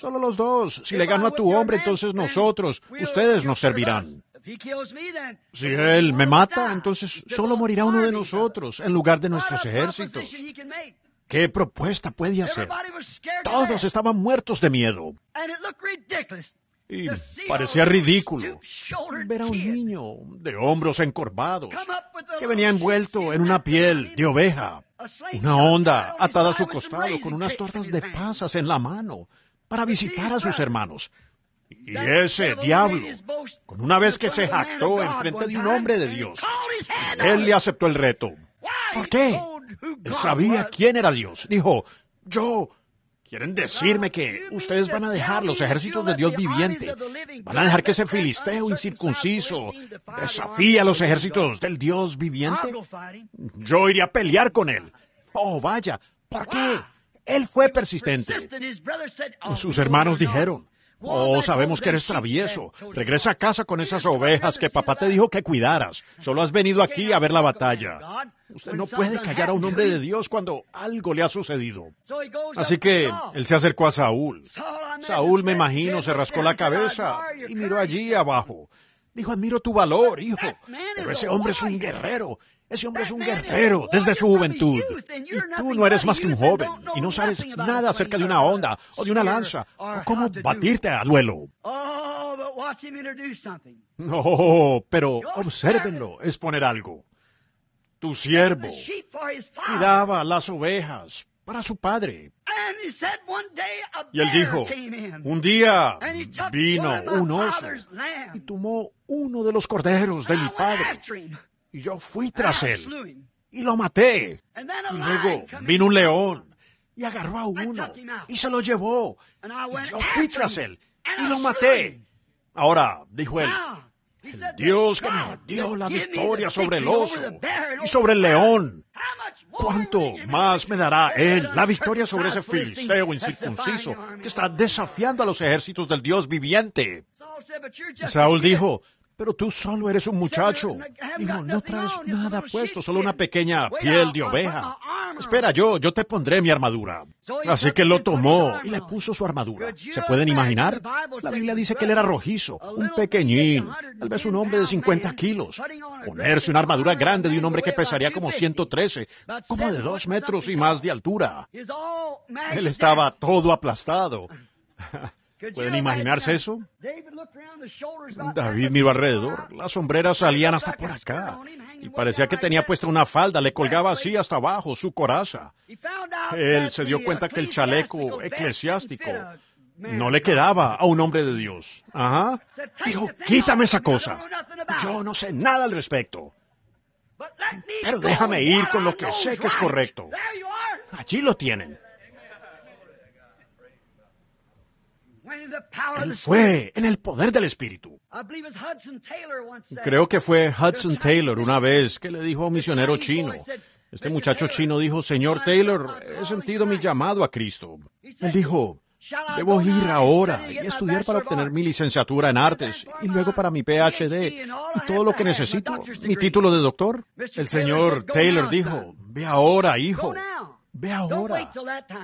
Solo los dos. Si le gano a tu hombre, entonces nosotros, ustedes nos servirán. Si Él me mata, entonces solo morirá uno de nosotros en lugar de nuestros ejércitos. ¿Qué propuesta puede hacer? Todos estaban muertos de miedo. Y parecía ridículo ver a un niño de hombros encorvados que venía envuelto en una piel de oveja, una onda atada a su costado con unas tortas de pasas en la mano para visitar a sus hermanos. Y ese diablo, con una vez que se jactó frente de un hombre de Dios, él le aceptó el reto. ¿Por qué? Él sabía quién era Dios. Dijo, yo, ¿Quieren decirme que ustedes van a dejar los ejércitos de Dios viviente? ¿Van a dejar que ese filisteo incircunciso desafía a los ejércitos del Dios viviente? Yo iría a pelear con él. Oh, vaya, ¿por qué? Él fue persistente. Sus hermanos dijeron, Oh, sabemos que eres travieso. Regresa a casa con esas ovejas que papá te dijo que cuidaras. Solo has venido aquí a ver la batalla. Usted no puede callar a un hombre de Dios cuando algo le ha sucedido. Así que él se acercó a Saúl. Saúl, me imagino, se rascó la cabeza y miró allí abajo. Dijo, admiro tu valor, hijo. Pero ese hombre es un guerrero ese hombre es un guerrero desde su juventud. Y tú no eres más que un joven y no sabes nada acerca de una onda o de una lanza o cómo batirte a duelo. Oh, no, pero observenlo, es poner algo. Tu siervo cuidaba las ovejas para su padre. Y él dijo, un día vino un oso y tomó uno de los corderos de mi padre y yo fui ah, tras él y lo maté. Y luego vino un león y agarró a uno y se lo llevó. Y yo fui tras él y lo maté. Ahora, dijo él, ah, el Dios que me dio la victoria sobre el oso y sobre el león. ¿Cuánto más me dará Él la victoria sobre ese filisteo incircunciso que está desafiando a los ejércitos del Dios viviente? Saúl dijo, pero tú solo eres un muchacho. Dijo, no traes nada puesto, solo una pequeña piel de oveja. Espera, yo, yo te pondré mi armadura. Así que lo tomó y le puso su armadura. ¿Se pueden imaginar? La Biblia dice que él era rojizo, un pequeñín, tal vez un hombre de 50 kilos. Ponerse una armadura grande de un hombre que pesaría como 113, como de dos metros y más de altura. Él estaba todo aplastado. ¿Pueden imaginarse eso? David miró alrededor. Las sombreras salían hasta por acá. Y parecía que tenía puesta una falda, le colgaba así hasta abajo su coraza. Él se dio cuenta que el chaleco eclesiástico no le quedaba a un hombre de Dios. Ajá. Dijo, quítame esa cosa. Yo no sé nada al respecto. Pero déjame ir con lo que sé que es correcto. Allí lo tienen. Él fue en el poder del Espíritu. Creo que fue Hudson Taylor una vez que le dijo a un misionero chino, este muchacho chino dijo, Señor Taylor, he sentido mi llamado a Cristo. Él dijo, Debo ir ahora y estudiar para obtener mi licenciatura en artes y luego para mi PhD y todo lo que necesito, mi título de doctor. El señor Taylor dijo, ve ahora, hijo, Ve ahora.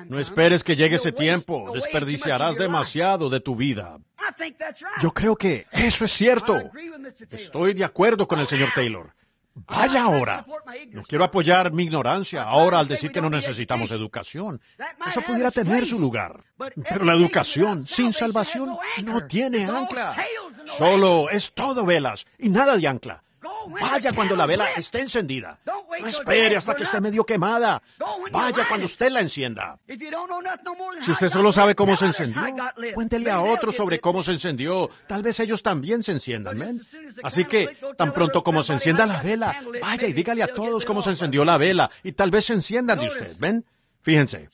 No esperes que llegue ese tiempo. Desperdiciarás demasiado de tu vida. Yo creo que eso es cierto. Estoy de acuerdo con el señor Taylor. Vaya ahora. No quiero apoyar mi ignorancia ahora al decir que no necesitamos educación. Eso pudiera tener su lugar. Pero la educación sin salvación no tiene ancla. Solo es todo velas y nada de ancla. Vaya cuando la vela esté encendida. No espere hasta que esté medio quemada. Vaya cuando usted la encienda. Si usted solo sabe cómo se encendió, cuéntele a otros sobre cómo se encendió. Tal vez ellos también se enciendan, Así que, tan pronto como se encienda la vela, vaya y dígale a todos cómo se encendió la vela y tal vez se enciendan de usted, ¿ven? Fíjense.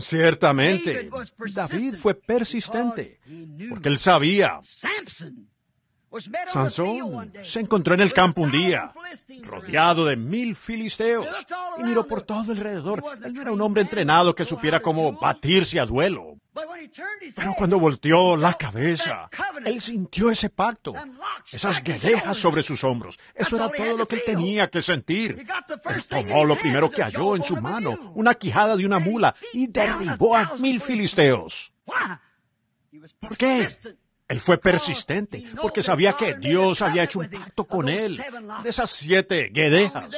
Ciertamente, David fue persistente porque él sabía pues Sansón se encontró en el pues campo un día, rodeado de mil filisteos, y miró por todo alrededor. Él no era un hombre entrenado que supiera cómo batirse a duelo. Pero cuando volteó la cabeza, él sintió ese pacto, esas guedejas sobre sus hombros. Eso era todo lo que él tenía que sentir. Él tomó lo primero que halló en su mano, una quijada de una mula, y derribó a mil filisteos. ¿Por qué? Él fue oh, persistente porque sabía que Dios había hecho un pacto con él de esas siete guedejas.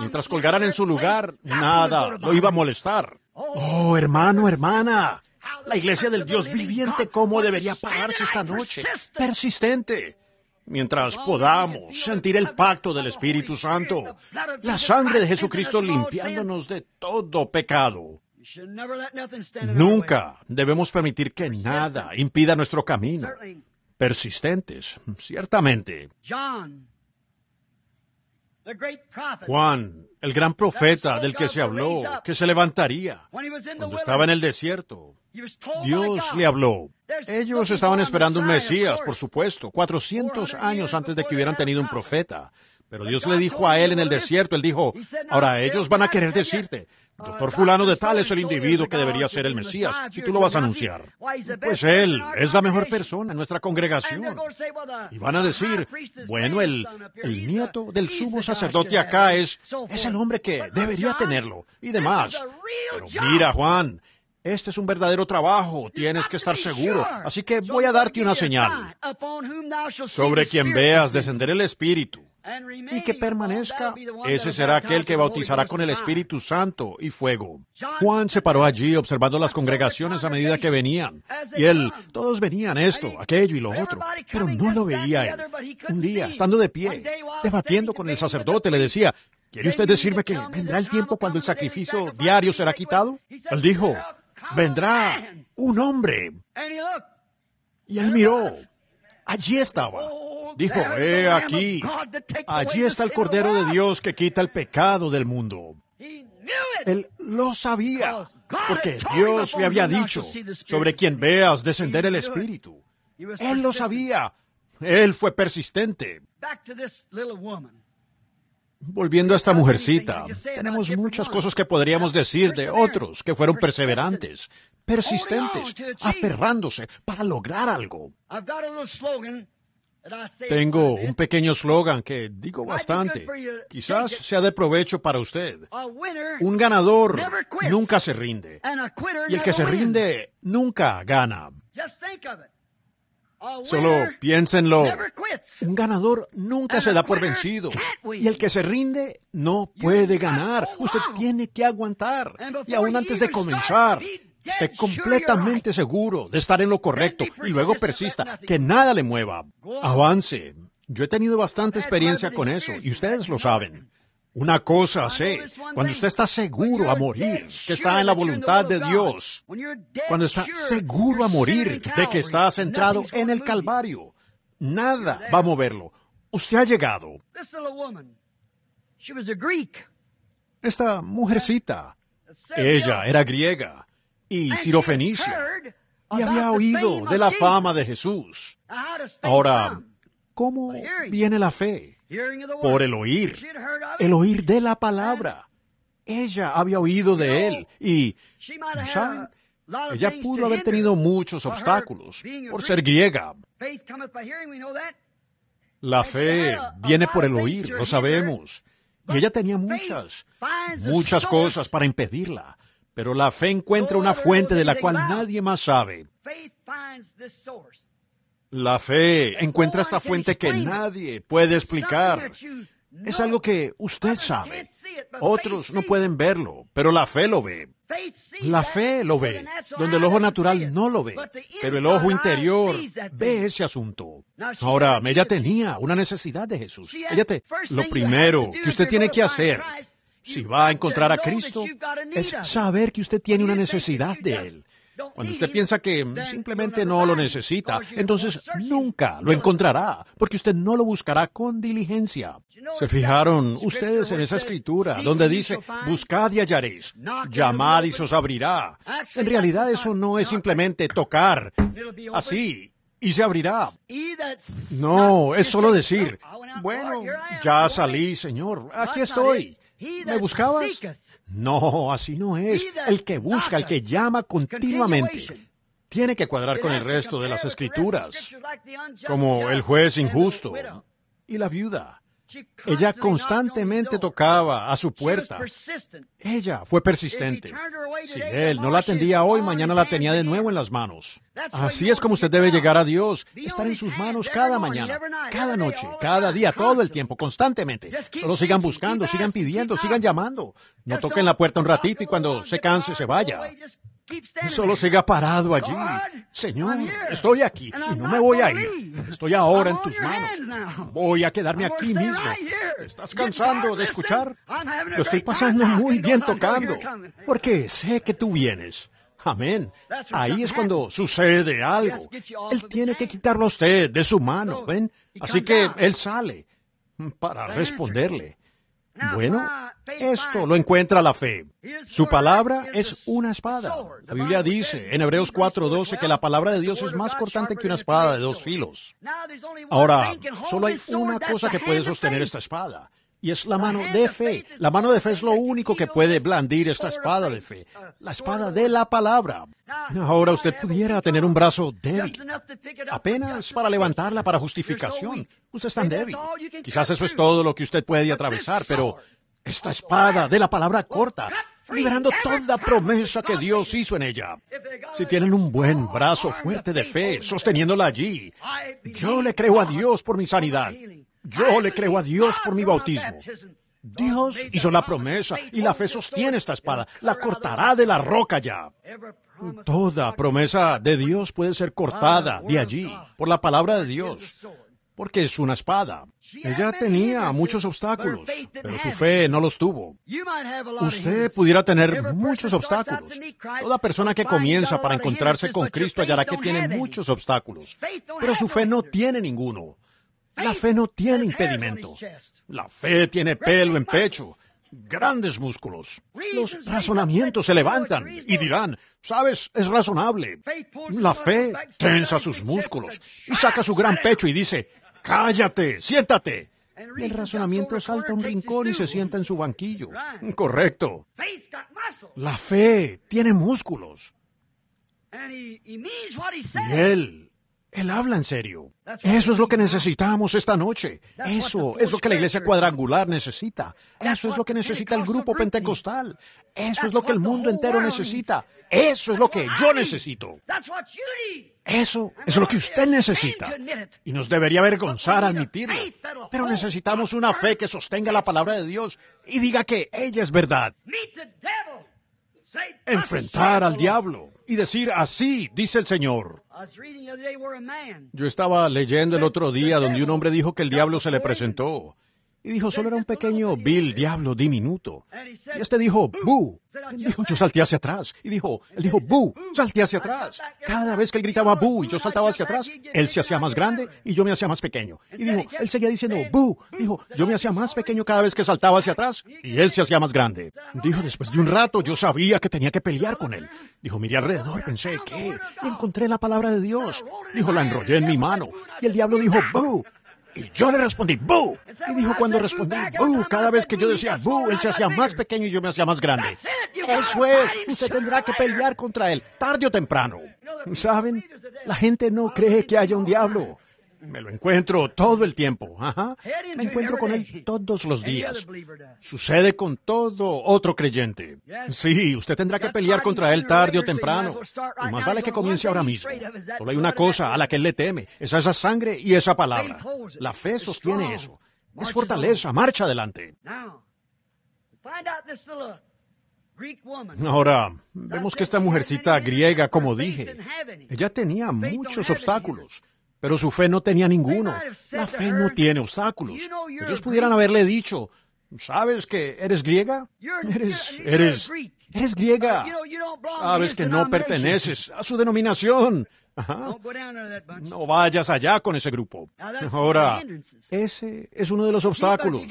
Mientras colgaran en su lugar, nada lo iba a molestar. Oh, hermano, hermana, la iglesia del Dios viviente, ¿cómo debería pararse esta noche? Persistente. Mientras oh, podamos sentir el pacto del Espíritu Santo, la sangre de Jesucristo limpiándonos de todo pecado. Nunca debemos permitir que nada impida nuestro camino. Persistentes, ciertamente. Juan, el gran profeta del que se habló, que se levantaría cuando estaba en el desierto. Dios le habló. Ellos estaban esperando un Mesías, por supuesto, 400 años antes de que hubieran tenido un profeta. Pero Dios le dijo a él en el desierto, él dijo, ahora ellos van a querer decirte, Doctor fulano de tal es el individuo que debería ser el Mesías, si tú lo vas a anunciar. Pues él es la mejor persona en nuestra congregación. Y van a decir, bueno, el, el nieto del sumo sacerdote acá es, es el hombre que debería tenerlo y demás. Pero mira, Juan, este es un verdadero trabajo, tienes que estar seguro. Así que voy a darte una señal sobre quien veas descender el Espíritu y que permanezca. Ese será aquel que bautizará con el Espíritu Santo y fuego. Juan se paró allí observando las congregaciones a medida que venían. Y él, todos venían esto, aquello y lo otro, pero no lo veía él. Un día, estando de pie, debatiendo con el sacerdote, le decía, ¿quiere usted decirme que vendrá el tiempo cuando el sacrificio diario será quitado? Él dijo, vendrá un hombre. Y él miró. Allí estaba. Oh, Dijo, he aquí, allí está el Cordero de Dios que quita el pecado del mundo. Él lo sabía, porque Dios le había dicho, sobre quien veas descender el Espíritu. Él lo sabía. Él fue persistente. Volviendo a esta mujercita, tenemos muchas cosas que podríamos decir de otros que fueron perseverantes, persistentes, aferrándose para lograr algo. Tengo un pequeño slogan que digo bastante. Quizás sea de provecho para usted. Un ganador nunca se rinde. Y el que se rinde nunca gana. Solo piénsenlo. Un ganador nunca se da por vencido. Y el que se rinde no puede ganar. Usted tiene que aguantar. Y aún antes de comenzar, esté completamente seguro de estar en lo correcto y luego persista, que nada le mueva. Avance. Yo he tenido bastante experiencia con eso y ustedes lo saben. Una cosa sé, cuando usted está seguro a morir, que está en la voluntad de Dios, cuando está seguro a morir de que está centrado en el Calvario, nada va a moverlo. Usted ha llegado. Esta mujercita, ella era griega y sirofenicia y había oído de la fama de Jesús. Ahora, ¿cómo viene la fe? por el oír, el oír de la palabra. Ella había oído de él y, Ella pudo haber tenido muchos obstáculos por ser griega. La fe viene por el oír, lo sabemos. Y ella tenía muchas, muchas cosas para impedirla. Pero la fe encuentra una fuente de la cual nadie más sabe. La fe encuentra esta fuente que nadie puede explicar. Es algo que usted sabe. Otros no pueden verlo, pero la fe lo ve. La fe lo ve, donde el ojo natural no lo ve, pero el ojo interior ve ese asunto. Ahora, ella tenía una necesidad de Jesús. Ella te, lo primero que usted tiene que hacer si va a encontrar a Cristo es saber que usted tiene una necesidad de Él. Cuando usted piensa que simplemente no lo necesita, entonces nunca lo encontrará, porque usted no lo buscará con diligencia. ¿Se fijaron ustedes en esa escritura donde dice, buscad y hallaréis, llamad y se os abrirá? En realidad eso no es simplemente tocar así y se abrirá. No, es solo decir, oh, bueno, ya salí, Señor, aquí estoy. ¿Me buscabas? No, así no es. El que busca, el que llama continuamente, tiene que cuadrar con el resto de las escrituras, como el juez injusto y la viuda. Ella constantemente tocaba a su puerta. Ella fue persistente. Si él no la atendía hoy, mañana la tenía de nuevo en las manos. Así es como usted debe llegar a Dios, estar en sus manos cada mañana, cada noche, cada día, todo el tiempo, constantemente. Solo sigan buscando, sigan pidiendo, sigan llamando. No toquen la puerta un ratito y cuando se canse se vaya. Solo siga parado allí. Señor, estoy aquí y no me voy a ir. Estoy ahora en tus manos. Voy a quedarme aquí mismo. estás cansando de escuchar? Lo estoy pasando muy bien tocando, porque sé que tú vienes. Amén. Ahí es cuando sucede algo. Él tiene que quitarlo a usted de su mano, ¿ven? Así que él sale para responderle. Bueno, esto lo encuentra la fe. Su palabra es una espada. La Biblia dice en Hebreos 4:12 que la palabra de Dios es más cortante que una espada de dos filos. Ahora, solo hay una cosa que puede sostener esta espada y es la mano de fe. La mano de fe es lo único que puede blandir esta espada de fe. La espada de la palabra. Ahora usted pudiera tener un brazo débil. Apenas para levantarla para justificación. Usted es tan débil. Quizás eso es todo lo que usted puede atravesar, pero esta espada de la palabra corta liberando toda promesa que Dios hizo en ella. Si tienen un buen brazo fuerte de fe, sosteniéndola allí, yo le creo a Dios por mi sanidad. Yo le creo a Dios por mi bautismo. Dios hizo la promesa y la fe sostiene esta espada. La cortará de la roca ya. Toda promesa de Dios puede ser cortada de allí, por la palabra de Dios, porque es una espada. Ella tenía muchos obstáculos, pero su fe no los tuvo. Usted pudiera tener muchos obstáculos. Toda persona que comienza para encontrarse con Cristo hallará que tiene muchos obstáculos, pero su fe no tiene ninguno. La fe no tiene impedimento. La fe tiene pelo en pecho, grandes músculos. Los razonamientos se levantan y dirán, sabes, es razonable. La fe tensa sus músculos y saca su gran pecho y dice, cállate, siéntate. el razonamiento salta a un rincón y se sienta en su banquillo. Correcto. La fe tiene músculos. Y él él habla en serio. Eso es lo que necesitamos esta noche. Eso es lo que la iglesia cuadrangular necesita. Eso es lo que necesita el grupo pentecostal. Eso es lo que el mundo entero necesita. Eso es lo que yo necesito. Eso es lo que usted necesita. Y nos debería avergonzar admitirlo. Pero necesitamos una fe que sostenga la palabra de Dios y diga que ella es verdad. Enfrentar al diablo y decir así, dice el Señor. Yo estaba leyendo el otro día donde un hombre dijo que el diablo se le presentó y dijo, solo era un pequeño vil diablo diminuto. Y este dijo, bu. Dijo, yo salté hacia atrás. Y dijo, él dijo, bu, salté hacia atrás. Cada vez que él gritaba bu y yo saltaba hacia atrás, él se hacía más grande y yo me hacía más pequeño. Y dijo, él seguía diciendo bu. Dijo, yo me hacía más pequeño cada vez que saltaba hacia atrás y él se hacía más grande. Dijo, después de un rato yo sabía que tenía que pelear con él. Dijo, miré alrededor, pensé, ¿qué? Y encontré la palabra de Dios. Dijo, la enrollé en mi mano. Y el diablo dijo, bu. Y yo le respondí, ¡bu! Y dijo cuando respondí, ¡bu! Cada vez que yo decía, ¡bu! Él se hacía más pequeño y yo me hacía más grande. Eso es, usted tendrá que pelear contra él, tarde o temprano. ¿Saben? La gente no cree que haya un diablo. Me lo encuentro todo el tiempo. Me encuentro con él todos los días. Sucede con todo otro creyente. Sí, usted tendrá que pelear contra él tarde o temprano. más vale que comience ahora mismo. Solo hay una cosa a la que él le teme. Esa es esa sangre y esa palabra. La fe sostiene eso. Es fortaleza. Marcha adelante. Ahora, vemos que esta mujercita griega, como dije, ella tenía muchos obstáculos. Pero su fe no tenía ninguno. La fe no tiene obstáculos. Ellos pudieran haberle dicho, ¿sabes que eres griega? Eres, eres, eres griega. Uh, Sabes que no perteneces a su denominación. No vayas allá con ese grupo. Ahora, ese es uno de los obstáculos.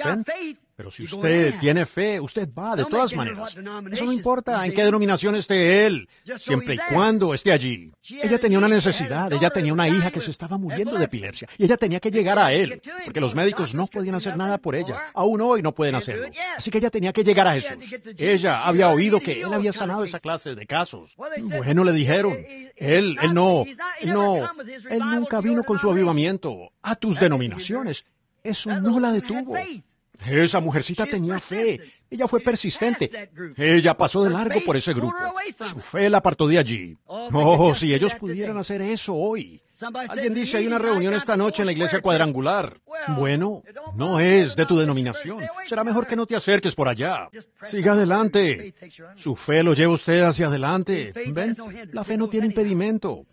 Pero si usted tiene fe, usted va de todas maneras. Eso no importa en qué denominación esté él, siempre y cuando esté allí. Ella tenía una necesidad, ella tenía una hija que se estaba muriendo de epilepsia y ella tenía que llegar a él, porque los médicos no podían hacer nada por ella. Aún hoy no pueden hacerlo. Así que ella tenía que llegar a Jesús. Ella había oído que él había sanado esa clase de casos. Bueno, le dijeron, él, él no, no, él nunca vino con su avivamiento a tus denominaciones. Eso no la detuvo. Esa mujercita tenía fe. Ella fue persistente. Ella pasó de largo por ese grupo. Su fe la apartó de allí. Oh, oh si ellos pudieran hacer eso hoy. Alguien dice, hay una reunión esta noche en la iglesia cuadrangular. Bueno, no es de tu denominación. Será mejor que no te acerques por allá. Siga adelante. Su fe lo lleva usted hacia adelante. ¿Ven? La fe no tiene impedimento.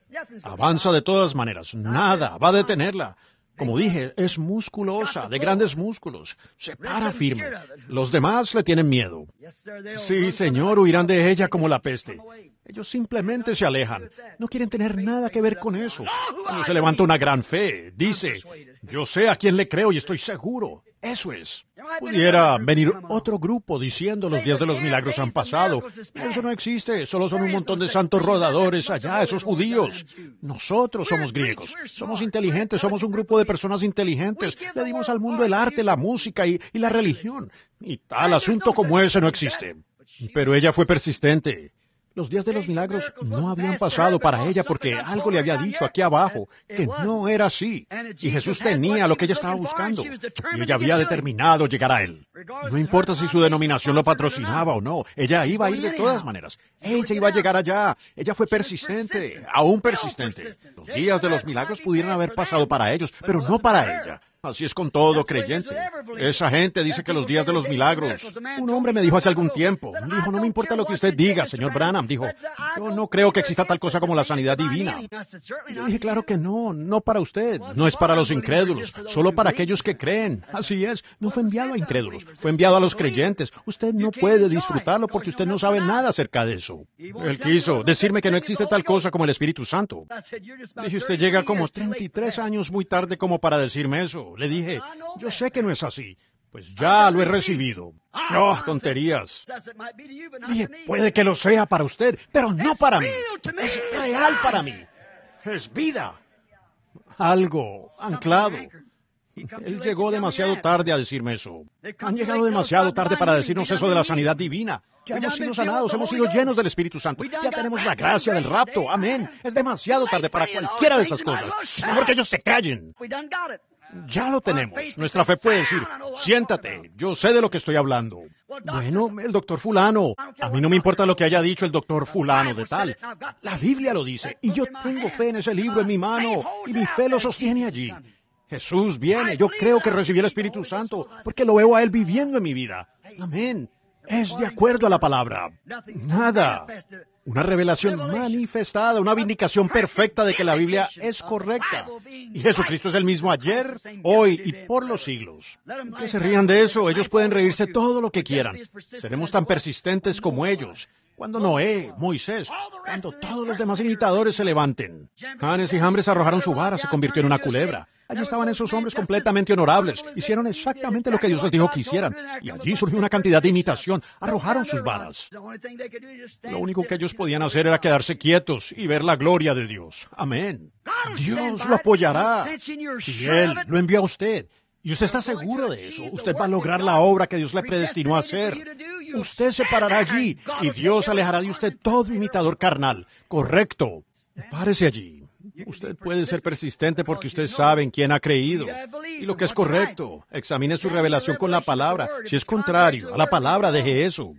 Avanza de todas maneras. Nada va a detenerla. Como dije, es musculosa, de grandes músculos. Se para firme. Los demás le tienen miedo. Sí, señor, huirán de ella como la peste. Ellos simplemente se alejan. No quieren tener nada que ver con eso. Cuando se levanta una gran fe, dice, yo sé a quién le creo y estoy seguro. Eso es. Pudiera venir otro grupo diciendo los días de los milagros han pasado. Eso no existe. Solo son un montón de santos rodadores allá, esos judíos. Nosotros somos griegos. Somos inteligentes. Somos un grupo de personas inteligentes. Le dimos al mundo el arte, la música y, y la religión. Y tal asunto como ese no existe. Pero ella fue persistente. Los días de los milagros no habían pasado para ella porque algo le había dicho aquí abajo que no era así. Y Jesús tenía lo que ella estaba buscando. Y ella había determinado llegar a él. No importa si su denominación lo patrocinaba o no, ella iba a ir de todas maneras. Ella iba a llegar allá. Ella fue persistente, aún persistente. Los días de los milagros pudieran haber pasado para ellos, pero no para ella. Así es con todo creyente. Esa gente dice que los días de los milagros. Un hombre me dijo hace algún tiempo, dijo, no me importa lo que usted diga, señor Branham, dijo, yo no creo que exista tal cosa como la sanidad divina. dije, claro que no, no para usted, no es para los incrédulos, solo para aquellos que creen. Así es, no fue enviado a incrédulos, fue enviado a los creyentes. Usted no puede disfrutarlo porque usted no sabe nada acerca de eso. Él quiso decirme que no existe tal cosa como el Espíritu Santo. Dije, usted llega como 33 años muy tarde como para decirme eso. Le dije, ah, yo sé que no es así. Pues ah, ya lo he recibido. ¡Oh, tonterías! Dije, puede que lo sea para usted, pero no para mí. Es real para mí. Es vida. Algo anclado. Él llegó demasiado tarde a decirme eso. Han llegado demasiado tarde para decirnos eso de la sanidad divina. Ya hemos sido sanados, hemos sido llenos del Espíritu Santo. Ya tenemos la gracia del rapto. Amén. Es demasiado tarde para cualquiera de oh, esas cosas. Es mejor que ellos se callen. Ya lo tenemos. Nuestra fe puede decir, siéntate, yo sé de lo que estoy hablando. Bueno, el doctor fulano. A mí no me importa lo que haya dicho el doctor fulano de tal. La Biblia lo dice y yo tengo fe en ese libro en mi mano y mi fe lo sostiene allí. Jesús viene, yo creo que recibí el Espíritu Santo porque lo veo a Él viviendo en mi vida. Amén. Es de acuerdo a la palabra. Nada una revelación manifestada, una vindicación perfecta de que la Biblia es correcta. Y Jesucristo es el mismo ayer, hoy y por los siglos. Que se rían de eso, ellos pueden reírse todo lo que quieran. Seremos tan persistentes como ellos cuando Noé, Moisés, cuando todos los demás imitadores se levanten. Hanes y Hambres arrojaron su vara, se convirtió en una culebra. Allí estaban esos hombres completamente honorables, hicieron exactamente lo que Dios les dijo que hicieran, y allí surgió una cantidad de imitación, arrojaron sus varas. Lo único que ellos podían hacer era quedarse quietos y ver la gloria de Dios. Amén. Dios lo apoyará. Si Él lo envió a usted, y usted está seguro de eso. Usted va a lograr la obra que Dios le predestinó a hacer. Usted se parará allí y Dios alejará de usted todo imitador carnal. Correcto. Párese allí. Usted puede ser persistente porque usted sabe en quién ha creído y lo que es correcto. Examine su revelación con la palabra. Si es contrario a la palabra, deje eso.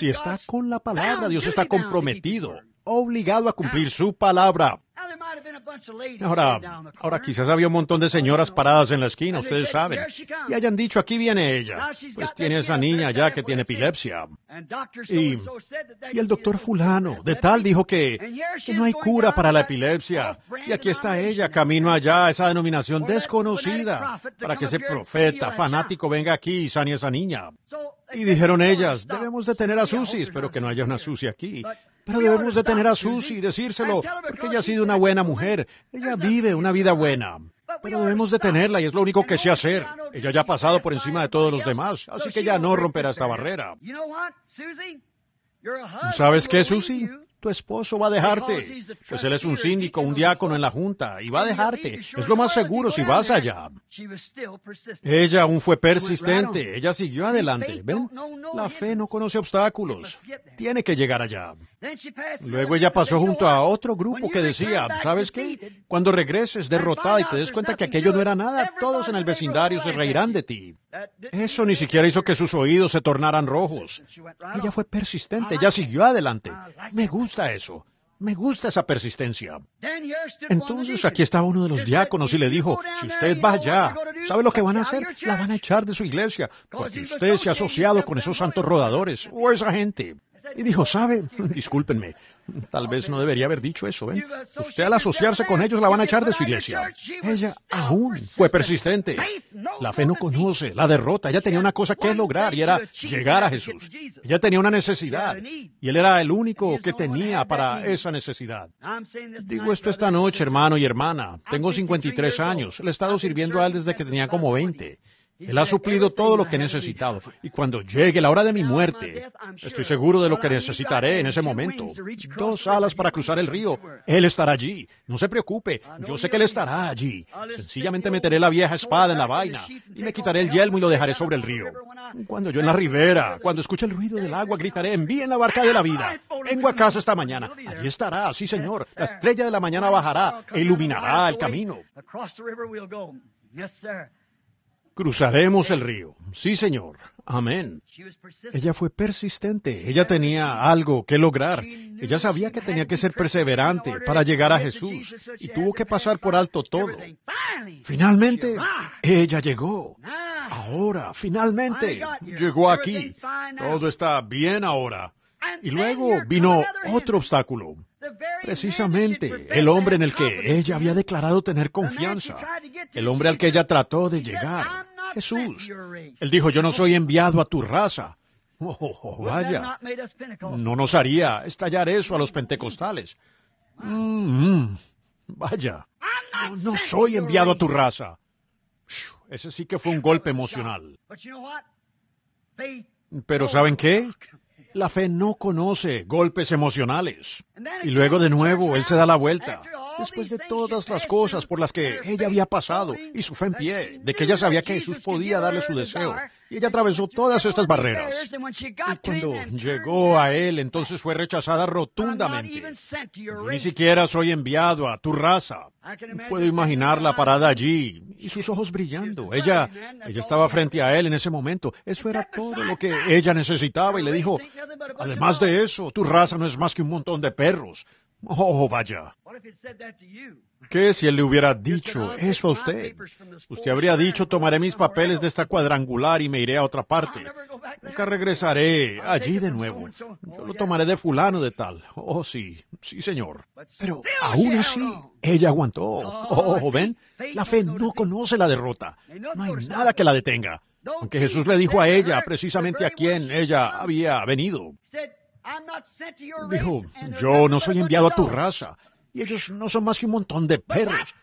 Si está con la palabra, Dios está comprometido, obligado a cumplir su palabra. Ahora, ahora quizás había un montón de señoras paradas en la esquina, ustedes saben, y hayan dicho, aquí viene ella, pues tiene esa niña ya que tiene epilepsia. Y, el doctor fulano de tal dijo que, no hay cura para la epilepsia, y aquí está ella, camino allá, esa denominación desconocida, para que ese profeta fanático venga aquí y sane a esa niña. Y dijeron ellas, debemos detener a Susis, espero que no haya una Susi aquí. Pero debemos detener a Susie y decírselo, porque ella ha sido una buena mujer. Ella vive una vida buena. Pero debemos detenerla y es lo único que sé hacer. Ella ya ha pasado por encima de todos los demás, así que ya no romperá esta barrera. ¿Sabes qué, Susie? tu esposo va a dejarte. Pues él es un síndico, un diácono en la junta, y va a dejarte. Es lo más seguro si vas allá. Ella aún fue pues persistente, ella siguió adelante. ¿Ven? La fe no conoce obstáculos. Tiene que llegar allá. Luego ella pasó junto a otro grupo que decía, ¿sabes qué? Cuando regreses derrotada y te des cuenta que aquello no era nada, todos en el vecindario se reirán de ti. Eso ni siquiera hizo que sus oídos se tornaran rojos. Ella fue persistente, ella siguió adelante. Me gusta eso. Me gusta esa persistencia. Entonces aquí estaba uno de los diáconos y le dijo, si usted va allá, ¿sabe lo que van a hacer? La van a echar de su iglesia, porque usted se ha asociado con esos santos rodadores o esa gente. Y dijo, ¿sabe? Discúlpenme, Tal vez no debería haber dicho eso, ¿ven? ¿eh? Usted al asociarse con ellos la van a echar de su iglesia. Ella aún fue persistente. La fe no conoce la derrota. Ella tenía una cosa que lograr y era llegar a Jesús. Ella tenía una necesidad y él era el único que tenía para esa necesidad. Digo esto esta noche, hermano y hermana. Tengo 53 años. Le he estado sirviendo a él desde que tenía como 20. Él ha suplido todo lo que he necesitado. Y cuando llegue la hora de mi muerte, estoy seguro de lo que necesitaré en ese momento. Dos alas para cruzar el río. Él estará allí. No se preocupe. Yo sé que Él estará allí. Sencillamente meteré la vieja espada en la vaina y me quitaré el yelmo y lo dejaré sobre el río. Cuando yo en la ribera, cuando escuche el ruido del agua, gritaré, envíen la barca de la vida. Vengo a casa esta mañana. Allí estará, sí señor. La estrella de la mañana bajará e iluminará el camino. Cruzaremos el río. Sí, Señor. Amén. Ella fue persistente. Ella tenía algo que lograr. Ella sabía que tenía que ser perseverante para llegar a Jesús y tuvo que pasar por alto todo. Finalmente, ella llegó. Ahora, finalmente, llegó aquí. Todo está bien ahora. Y luego vino otro obstáculo. Precisamente, el hombre en el que ella había declarado tener confianza, el hombre al que ella trató de llegar, Jesús. Él dijo, yo no soy enviado a tu raza. Oh, oh, oh vaya, no nos haría estallar eso a los pentecostales. Mm, mm, vaya, yo no soy enviado a tu raza. Ese sí que fue un golpe emocional. Pero ¿saben qué? La fe no conoce golpes emocionales. Y luego de nuevo, Él se da la vuelta después de todas las cosas por las que ella había pasado y su fe en pie, de que ella sabía que Jesús podía darle su deseo. Y ella atravesó todas estas barreras. Y cuando llegó a él, entonces fue rechazada rotundamente. ni siquiera soy enviado a tu raza. Puedo imaginar la parada allí y sus ojos brillando. Ella, ella estaba frente a él en ese momento. Eso era todo lo que ella necesitaba y le dijo, además de eso, tu raza no es más que un montón de perros. Oh, vaya. ¿Qué si él le hubiera dicho eso a usted? Usted habría dicho, tomaré mis papeles de esta cuadrangular y me iré a otra parte. Nunca regresaré allí de nuevo. Oh, Yo lo tomaré de fulano de tal. Oh, sí, sí, señor. Pero aún así, ella aguantó. Oh, oh ven, la fe no conoce la derrota. No hay nada que la detenga. Aunque Jesús le dijo a ella precisamente a quien ella había venido. Dijo, yo no soy enviado a tu raza, y ellos no son más que un montón de perros.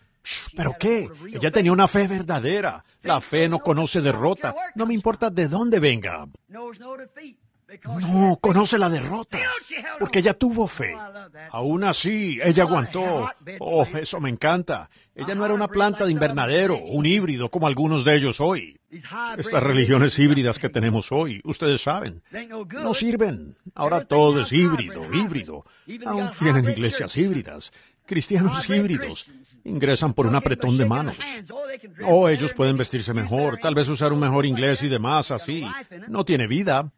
¿Pero qué? Ella tenía una fe verdadera. La fe no conoce derrota, no me importa de dónde venga. No, conoce la derrota, porque ella tuvo fe. Aún así, ella aguantó. Oh, eso me encanta. Ella no era una planta de invernadero, un híbrido como algunos de ellos hoy. Estas religiones híbridas que tenemos hoy, ustedes saben, no sirven. Ahora todo es híbrido, híbrido. Aún tienen iglesias híbridas, cristianos híbridos, ingresan por un apretón de manos. Oh, o ellos pueden vestirse mejor, tal vez usar un mejor inglés y demás, así. No tiene vida.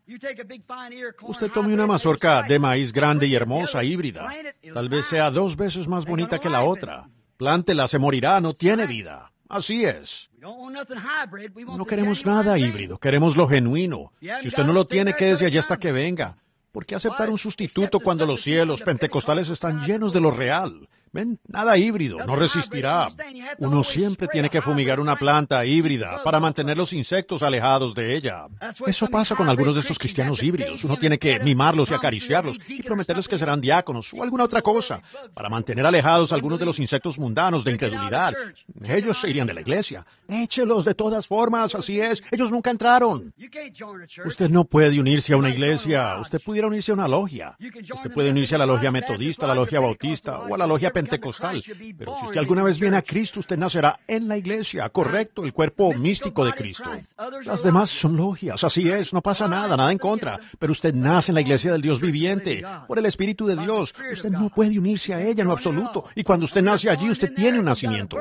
Usted tome una mazorca de maíz grande y hermosa, híbrida. Tal vez sea dos veces más bonita que la otra. Plántela, se morirá, no tiene vida. Así es. No queremos nada híbrido, queremos lo genuino. Si usted no lo tiene, quédese allá hasta que venga. ¿Por qué aceptar un sustituto cuando los cielos pentecostales están llenos de lo real? Ven, nada híbrido, no resistirá. Uno siempre tiene que fumigar una planta híbrida para mantener los insectos alejados de ella. Eso pasa con algunos de esos cristianos híbridos. Uno tiene que mimarlos y acariciarlos y prometerles que serán diáconos o alguna otra cosa para mantener alejados algunos de los insectos mundanos de incredulidad. Ellos se irían de la iglesia. Échelos de todas formas, así es. Ellos nunca entraron. Usted no puede unirse a una iglesia. Usted pudiera unirse a una logia. Usted puede unirse a la logia metodista, a la logia bautista o a la logia pentecostal costal. Pero si usted alguna vez viene a Cristo, usted nacerá en la iglesia, correcto, el cuerpo místico de Cristo. Las demás son logias, así es, no pasa nada, nada en contra. Pero usted nace en la iglesia del Dios viviente, por el Espíritu de Dios. Usted no puede unirse a ella en lo absoluto. Y cuando usted nace allí, usted tiene un nacimiento.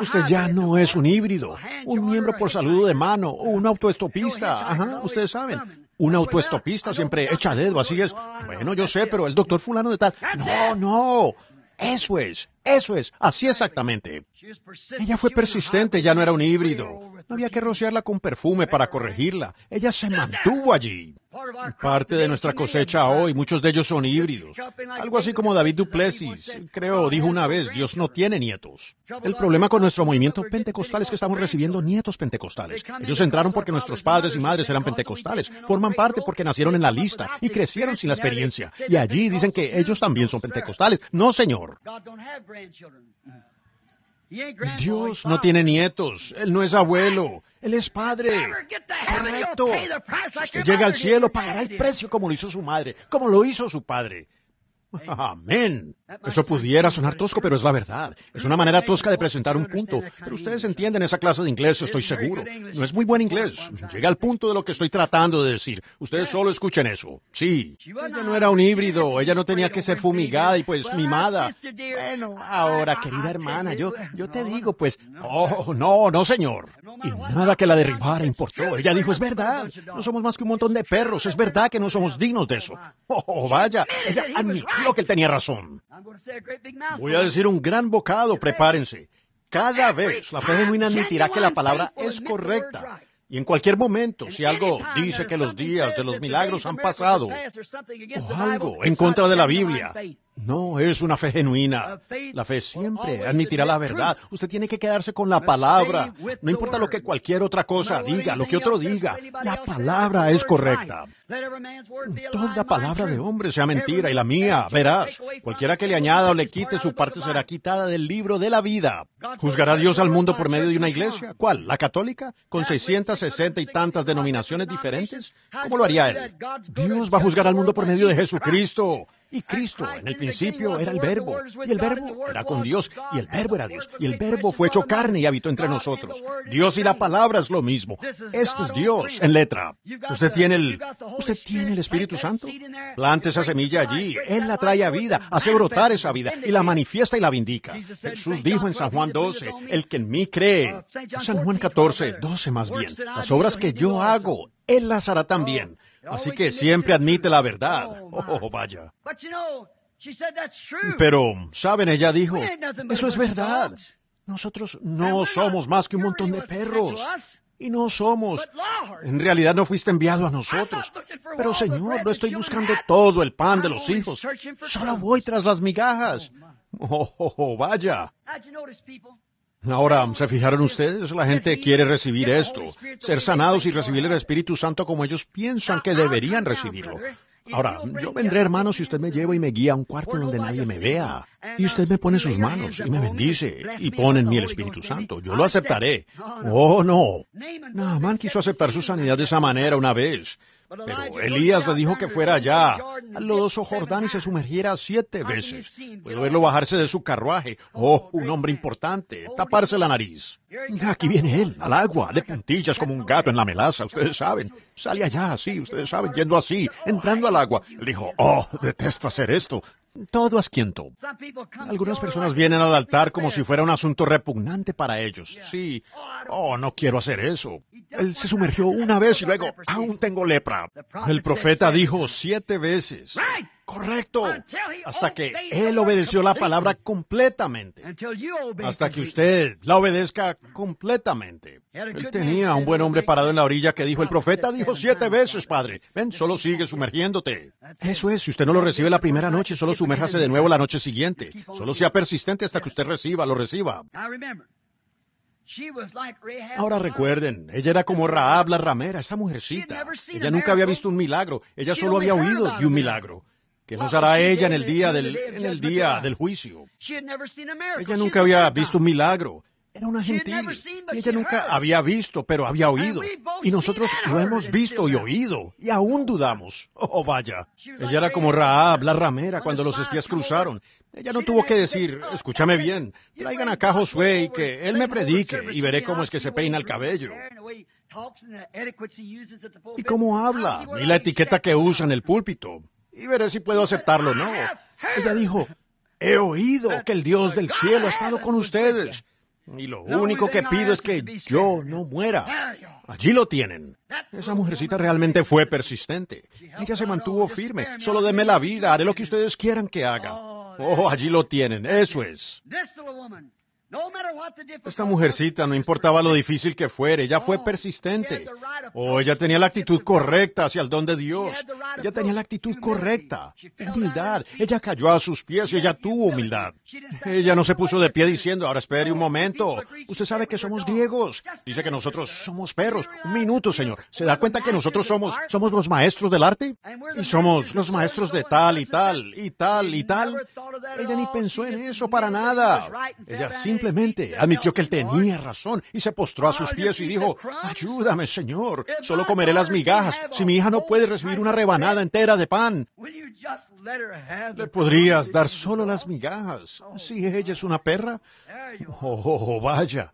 Usted ya no es un híbrido, un miembro por saludo de mano o un autoestopista. Ajá, ustedes saben. Un autoestopista siempre echa dedo, así es. Bueno, yo sé, pero el doctor fulano de tal. No, no. Eso es, eso es, así exactamente. Ella fue persistente, ya no era un híbrido. No había que rociarla con perfume para corregirla. Ella se mantuvo allí parte de nuestra cosecha hoy. Muchos de ellos son híbridos. Algo así como David Duplessis, creo, dijo una vez, Dios no tiene nietos. El problema con nuestro movimiento pentecostal es que estamos recibiendo nietos pentecostales. Ellos entraron porque nuestros padres y madres eran pentecostales. Forman parte porque nacieron en la lista y crecieron sin la experiencia. Y allí dicen que ellos también son pentecostales. No, señor. Dios no tiene nietos, Él no es abuelo, Él es padre. Correcto. Si llega al cielo, pagará el precio como lo hizo su madre, como lo hizo su padre. Amén. Eso pudiera sonar tosco, pero es la verdad. Es una manera tosca de presentar un punto. Pero ustedes entienden esa clase de inglés, estoy seguro. No es muy buen inglés. Llega al punto de lo que estoy tratando de decir. Ustedes solo escuchen eso. Sí. Ella no era un híbrido. Ella no tenía que ser fumigada y pues mimada. Bueno, ahora, querida hermana, yo, yo te digo, pues, oh, no, no, señor. Y nada que la derribara importó. Ella dijo, es verdad. No somos más que un montón de perros. Es verdad que no somos dignos de eso. Oh, vaya. Ella admitió lo que él tenía razón. Voy a decir un gran bocado, prepárense. Cada vez la fe genuina admitirá que la palabra es correcta. Y en cualquier momento, si algo dice que los días de los milagros han pasado, o algo en contra de la Biblia, no es una fe genuina. La fe siempre admitirá la verdad. Usted tiene que quedarse con la palabra. No importa lo que cualquier otra cosa diga, lo que otro diga, la palabra es correcta. Toda palabra de hombre sea mentira y la mía, verás. Cualquiera que le añada o le quite su parte será quitada del libro de la vida. ¿Juzgará Dios al mundo por medio de una iglesia? ¿Cuál? ¿La católica? ¿Con 660 y tantas denominaciones diferentes? ¿Cómo lo haría él? Dios va a juzgar al mundo por medio de Jesucristo. Y Cristo, en el principio, era el verbo, y el verbo era con Dios, y el verbo era Dios, y el verbo fue hecho carne y habitó entre nosotros. Dios y la palabra es lo mismo. Este es Dios en letra. Usted tiene el, Usted tiene el Espíritu Santo. Plante esa semilla allí. Él la trae a vida, hace brotar esa vida y la manifiesta y la vindica. Jesús dijo en San Juan 12, el que en mí cree. San Juan 14, 12 más bien. Las obras que yo hago, Él las hará también. Así que siempre admite la verdad. Oh, vaya. Pero, ¿saben? Ella dijo, eso es verdad. Nosotros no somos más que un montón de perros y no somos. En realidad no fuiste enviado a nosotros. Pero Señor, no estoy buscando todo el pan de los hijos. Solo voy tras las migajas. Oh, oh, oh, oh vaya. Ahora, ¿se fijaron ustedes? La gente quiere recibir esto, ser sanados y recibir el Espíritu Santo como ellos piensan que deberían recibirlo. Ahora, yo vendré, hermano, si usted me lleva y me guía a un cuarto donde nadie me vea. Y usted me pone sus manos y me bendice y pone en mí el Espíritu Santo. Yo ah, lo aceptaré. Oh, no. Naaman quiso aceptar su sanidad de esa manera una vez. Pero Elías le dijo que fuera allá, al lodoso Jordán y se sumergiera siete veces. Puedo verlo bajarse de su carruaje. Oh, oh un hombre importante, oh, taparse la nariz. Aquí viene él, al agua, de puntillas como un gato en la melaza, ustedes saben. Sale allá, así, ustedes saben, yendo así, entrando al agua. Le dijo, oh, detesto hacer esto todo asquiento. Algunas personas vienen al altar como si fuera un asunto repugnante para ellos. Sí, oh, oh, no quiero hacer eso. Él se sumergió una vez y luego, aún tengo lepra. El profeta dijo siete veces. Correcto. Hasta que él obedeció la palabra completamente. Hasta que usted la obedezca completamente. Él tenía un buen hombre parado en la orilla que dijo, el profeta dijo siete veces, padre, ven, solo sigue sumergiéndote. Eso es, si usted no lo recibe la primera noche, solo sumérjase de nuevo la noche siguiente. Solo sea persistente hasta que usted reciba, lo reciba. Ahora recuerden, ella era como Rahab la ramera, esa mujercita. Ella nunca había visto un milagro, ella solo había oído de un milagro que nos hará ella en el día del, juicio. Ella nunca había visto un milagro. Era una gentil. Ella nunca había visto, pero había oído. Y nosotros lo hemos visto y oído. Y aún dudamos. Oh, vaya. Ella era como Raab, la ramera, cuando los espías cruzaron. Ella no tuvo que decir, oh, escúchame bien, traigan acá a Josué y que él me predique y veré cómo es que se peina el cabello. Y cómo habla, ni la etiqueta que usa en el púlpito y veré si puedo aceptarlo o no. Ella dijo, he oído que el Dios del cielo ha estado con ustedes. Y lo único que pido es que yo no muera. Allí lo tienen. Esa mujercita realmente fue persistente. Ella se mantuvo firme. Solo deme la vida, haré lo que ustedes quieran que haga. Oh, allí lo tienen, eso es. Esta mujercita, no importaba lo difícil que fuera, ella fue persistente. O ella tenía la actitud correcta hacia el don de Dios. Ella tenía la actitud correcta. Humildad. Ella cayó a sus pies y ella tuvo humildad. Ella no se puso de pie diciendo, ahora espere un momento. Usted sabe que somos griegos. Dice que nosotros somos perros. Un minuto, señor. ¿Se da cuenta que nosotros somos, somos los maestros del arte? Y somos los maestros de tal y tal y tal y tal. Ella ni pensó en eso para nada. Ella simplemente Simplemente admitió que él tenía razón y se postró a sus ah, pies y dijo, ayúdame, Señor, solo comeré las migajas. Si mi hija no oh, puede recibir una rebanada entera de pan, le podrías dar solo las migajas. Si ella es una perra. Oh, vaya.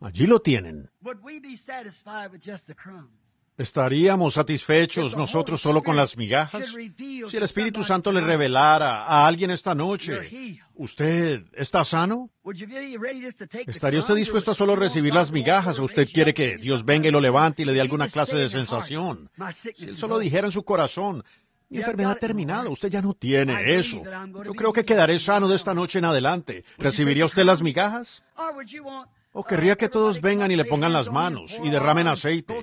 Allí lo tienen. ¿Estaríamos satisfechos nosotros solo con las migajas? Si el Espíritu Santo le revelara a alguien esta noche, ¿usted está sano? ¿Estaría usted dispuesto a solo recibir las migajas o usted quiere que Dios venga y lo levante y le dé alguna clase de sensación? Si él solo dijera en su corazón, mi enfermedad ha terminado, usted ya no tiene eso. Yo creo que quedaré sano de esta noche en adelante. ¿Recibiría usted las migajas? O querría que todos vengan y le pongan las manos y derramen aceite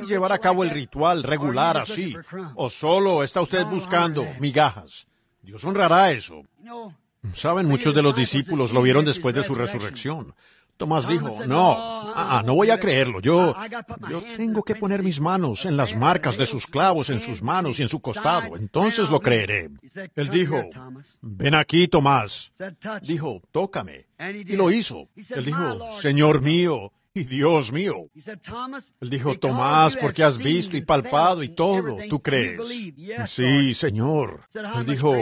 y llevar a cabo el ritual regular así. O solo está usted buscando migajas. Dios honrará eso. Saben, muchos de los discípulos lo vieron después de su resurrección. Tomás dijo, no, ah, ah, no voy a creerlo. Yo, yo tengo que poner mis manos en las marcas de sus clavos, en sus manos y en su costado. Entonces lo creeré. Él dijo, ven aquí, Tomás. Dijo, tócame. Y lo hizo. Él dijo, Señor mío y Dios mío. Él dijo, Tomás, porque has visto y palpado y todo, tú crees. Sí, Señor. Él dijo,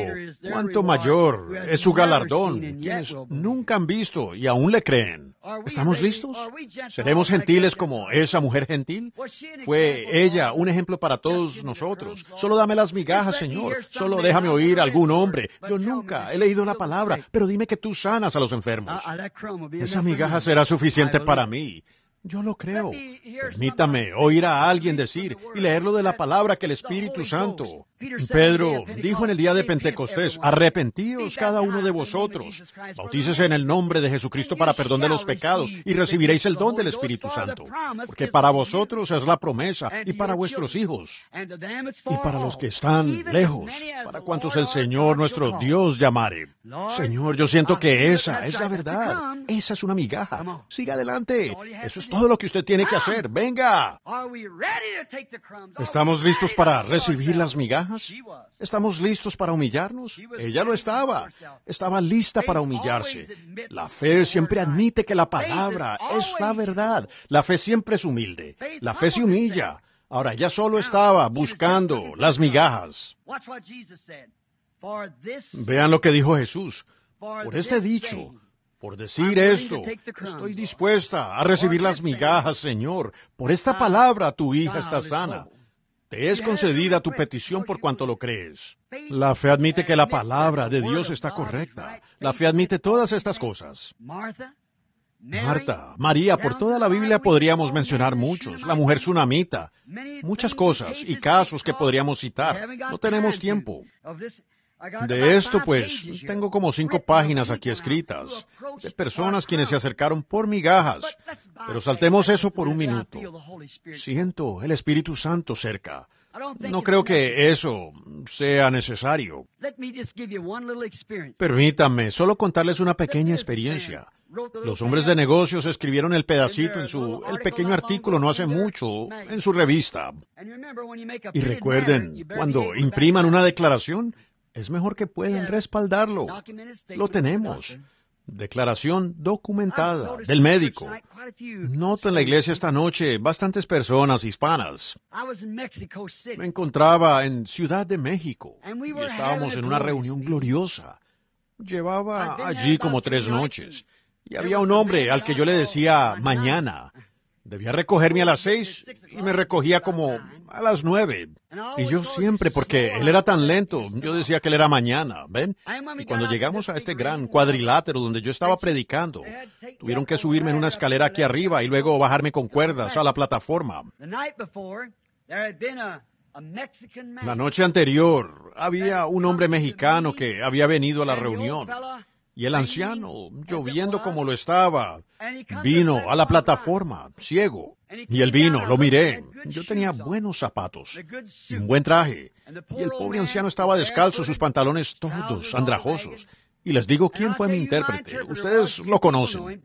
cuánto mayor es su galardón, quienes nunca han visto y aún le creen. ¿Estamos listos? ¿Seremos gentiles como esa mujer gentil? Fue ella un ejemplo para todos nosotros. Solo dame las migajas, Señor. Solo déjame oír a algún hombre. Yo nunca he leído una palabra, pero dime que tú sanas a los enfermos. Ah, ah, esa migaja será suficiente para mí. Yo lo creo. Permítame oír a alguien decir y leerlo de la palabra que el Espíritu Santo. Pedro dijo en el día de Pentecostés, arrepentíos cada uno de vosotros, bautícese en el nombre de Jesucristo para perdón de los pecados y recibiréis el don del Espíritu Santo, porque para vosotros es la promesa y para vuestros hijos y para los que están lejos, para cuantos el Señor nuestro Dios llamare. Señor, yo siento que esa es la verdad, esa es una migaja. Siga adelante, eso es todo lo que usted tiene que ah. hacer. Venga. Oh, ¿Estamos listos para recibir las migajas? ¿Estamos listos para humillarnos? Ella lo estaba. Estaba lista para humillarse. La fe siempre admite que la palabra es la verdad. La fe siempre es humilde. La fe se humilla. Ahora ya solo estaba buscando las migajas. Vean lo que dijo Jesús. Por este dicho, por decir esto, estoy dispuesta a recibir las migajas, Señor. Por esta ah, palabra tu hija está sana. Te es concedida tu petición por cuanto lo crees. La fe admite que la palabra de Dios está correcta. La fe admite todas estas cosas. Marta, María, por toda la Biblia podríamos mencionar muchos, la mujer tsunamita, muchas cosas y casos que podríamos citar. No tenemos tiempo. De esto, pues, tengo como cinco páginas aquí escritas, de personas quienes se acercaron por migajas. Pero saltemos eso por un minuto. Siento el Espíritu Santo cerca. No creo que eso sea necesario. Permítanme solo contarles una pequeña experiencia. Los hombres de negocios escribieron el pedacito en su, el pequeño artículo no hace mucho, en su revista. Y recuerden, cuando impriman una declaración, es mejor que pueden respaldarlo. Lo tenemos. ¿eh? Declaración documentada del médico. Noto en la iglesia esta noche bastantes personas hispanas. Me encontraba en Ciudad de México y estábamos en una reunión gloriosa. Llevaba allí como tres noches y había un hombre al que yo le decía mañana. Debía recogerme a las seis y me recogía como a las nueve. Y yo siempre, porque él era tan lento, yo decía que él era mañana, ¿ven? Y cuando llegamos a este gran cuadrilátero donde yo estaba predicando, tuvieron que subirme en una escalera aquí arriba y luego bajarme con cuerdas a la plataforma. La noche anterior había un hombre mexicano que había venido a la reunión y el anciano, lloviendo como lo estaba, vino a la plataforma, ciego. Y él vino, lo miré. Yo tenía buenos zapatos, un buen traje. Y el pobre anciano estaba descalzo, sus pantalones todos andrajosos. Y les digo quién fue mi intérprete. Ustedes lo conocen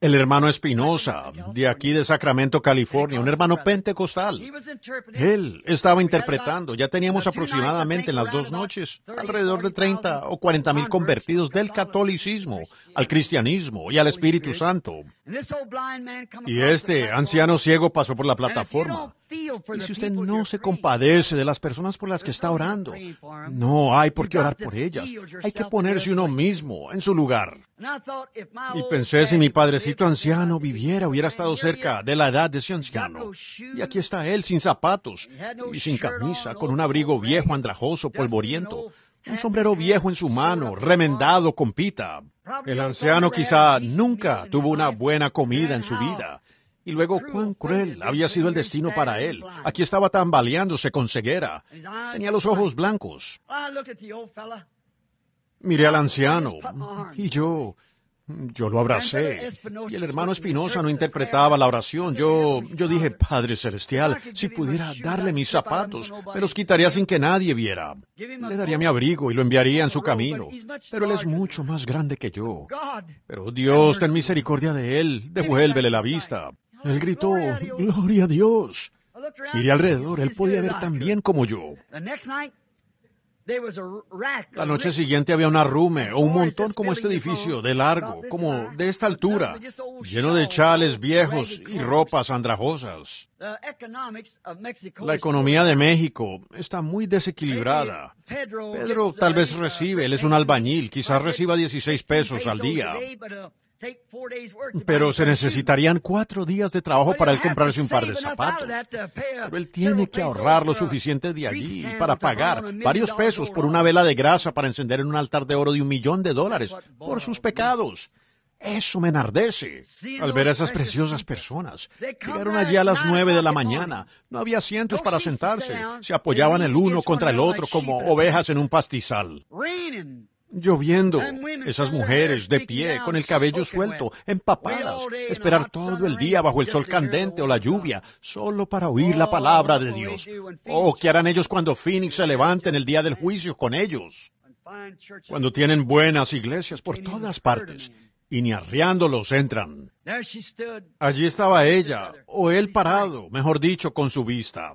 el hermano Espinosa, de aquí de Sacramento, California, un hermano pentecostal. Él estaba interpretando, ya teníamos aproximadamente en las dos noches alrededor de 30 o 40 mil convertidos del catolicismo al cristianismo y al Espíritu Santo. Y este anciano ciego pasó por la plataforma y si usted no se compadece de las personas por las que está orando, em. no hay por qué orar por ellas. Hay que ponerse uno mismo en su lugar. Y pensé si mi padrecito anciano viviera, hubiera estado cerca de la edad de ese anciano. Y aquí está él sin zapatos y sin camisa, con un abrigo viejo, andrajoso, polvoriento, un sombrero viejo en su mano, remendado con pita. El anciano quizá nunca tuvo una buena comida en su vida. Y luego, cuán cruel había sido el destino para él. Aquí estaba tambaleándose con ceguera. Tenía los ojos blancos. Ah, Miré al ah, anciano y yo, yo lo abracé. Y el hermano Espinosa no interpretaba la oración. Yo, yo dije, Padre Celestial, si pudiera darle mis zapatos, me los quitaría sin que nadie viera. Le daría mi abrigo y lo enviaría en su camino. Pero él es mucho más grande que yo. Pero Dios, ten misericordia de él, devuélvele la vista. Él gritó, Gloria a Dios. Miré alrededor, él podía ver tan bien como yo. La noche siguiente había un arrume o un montón como este edificio, de largo, como de esta altura, lleno de chales viejos y ropas andrajosas. La economía de México está muy desequilibrada. Pedro tal vez recibe, él es un albañil, quizás reciba 16 pesos al día. Pero se necesitarían cuatro días de trabajo para él comprarse un par de zapatos. Pero él tiene que ahorrar lo suficiente de allí para pagar varios pesos por una vela de grasa para encender en un altar de oro de un millón de dólares por sus pecados. Eso me enardece al ver a esas preciosas personas. Llegaron allí a las nueve de la mañana. No había asientos para sentarse. Se apoyaban el uno contra el otro como ovejas en un pastizal lloviendo, esas mujeres de pie, con el cabello oh, suelto, empapadas, esperar todo el día bajo el sol candente o la lluvia, solo para oír la oh, palabra de Dios. Oh, ¿qué harán ellos cuando Phoenix se levante en el día del juicio con ellos? Cuando tienen buenas iglesias por todas partes y ni arriándolos entran. Allí estaba ella, o él parado, mejor dicho, con su vista.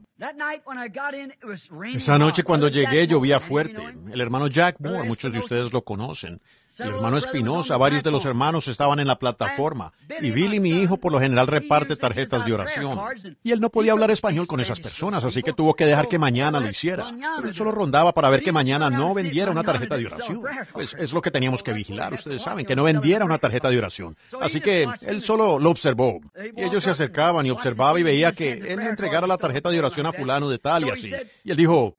Esa noche cuando llegué llovía fuerte. El hermano Jack Moore, muchos de ustedes lo conocen, mi hermano Espinosa, varios de los hermanos estaban en la plataforma. Y Billy, mi hijo, por lo general reparte tarjetas de oración. Y él no podía hablar español con esas personas, así que oh, tuvo que dejar que oh, mañana lo oh, hiciera. Pero él solo rondaba para ver que mañana no vendiera una tarjeta de oración. Pues es lo que teníamos que vigilar, ustedes saben, que no vendiera una tarjeta de oración. Así que él, solo lo observó. Y ellos se acercaban y observaba y veía que él le entregara la tarjeta de oración a fulano de tal y así. Y él dijo,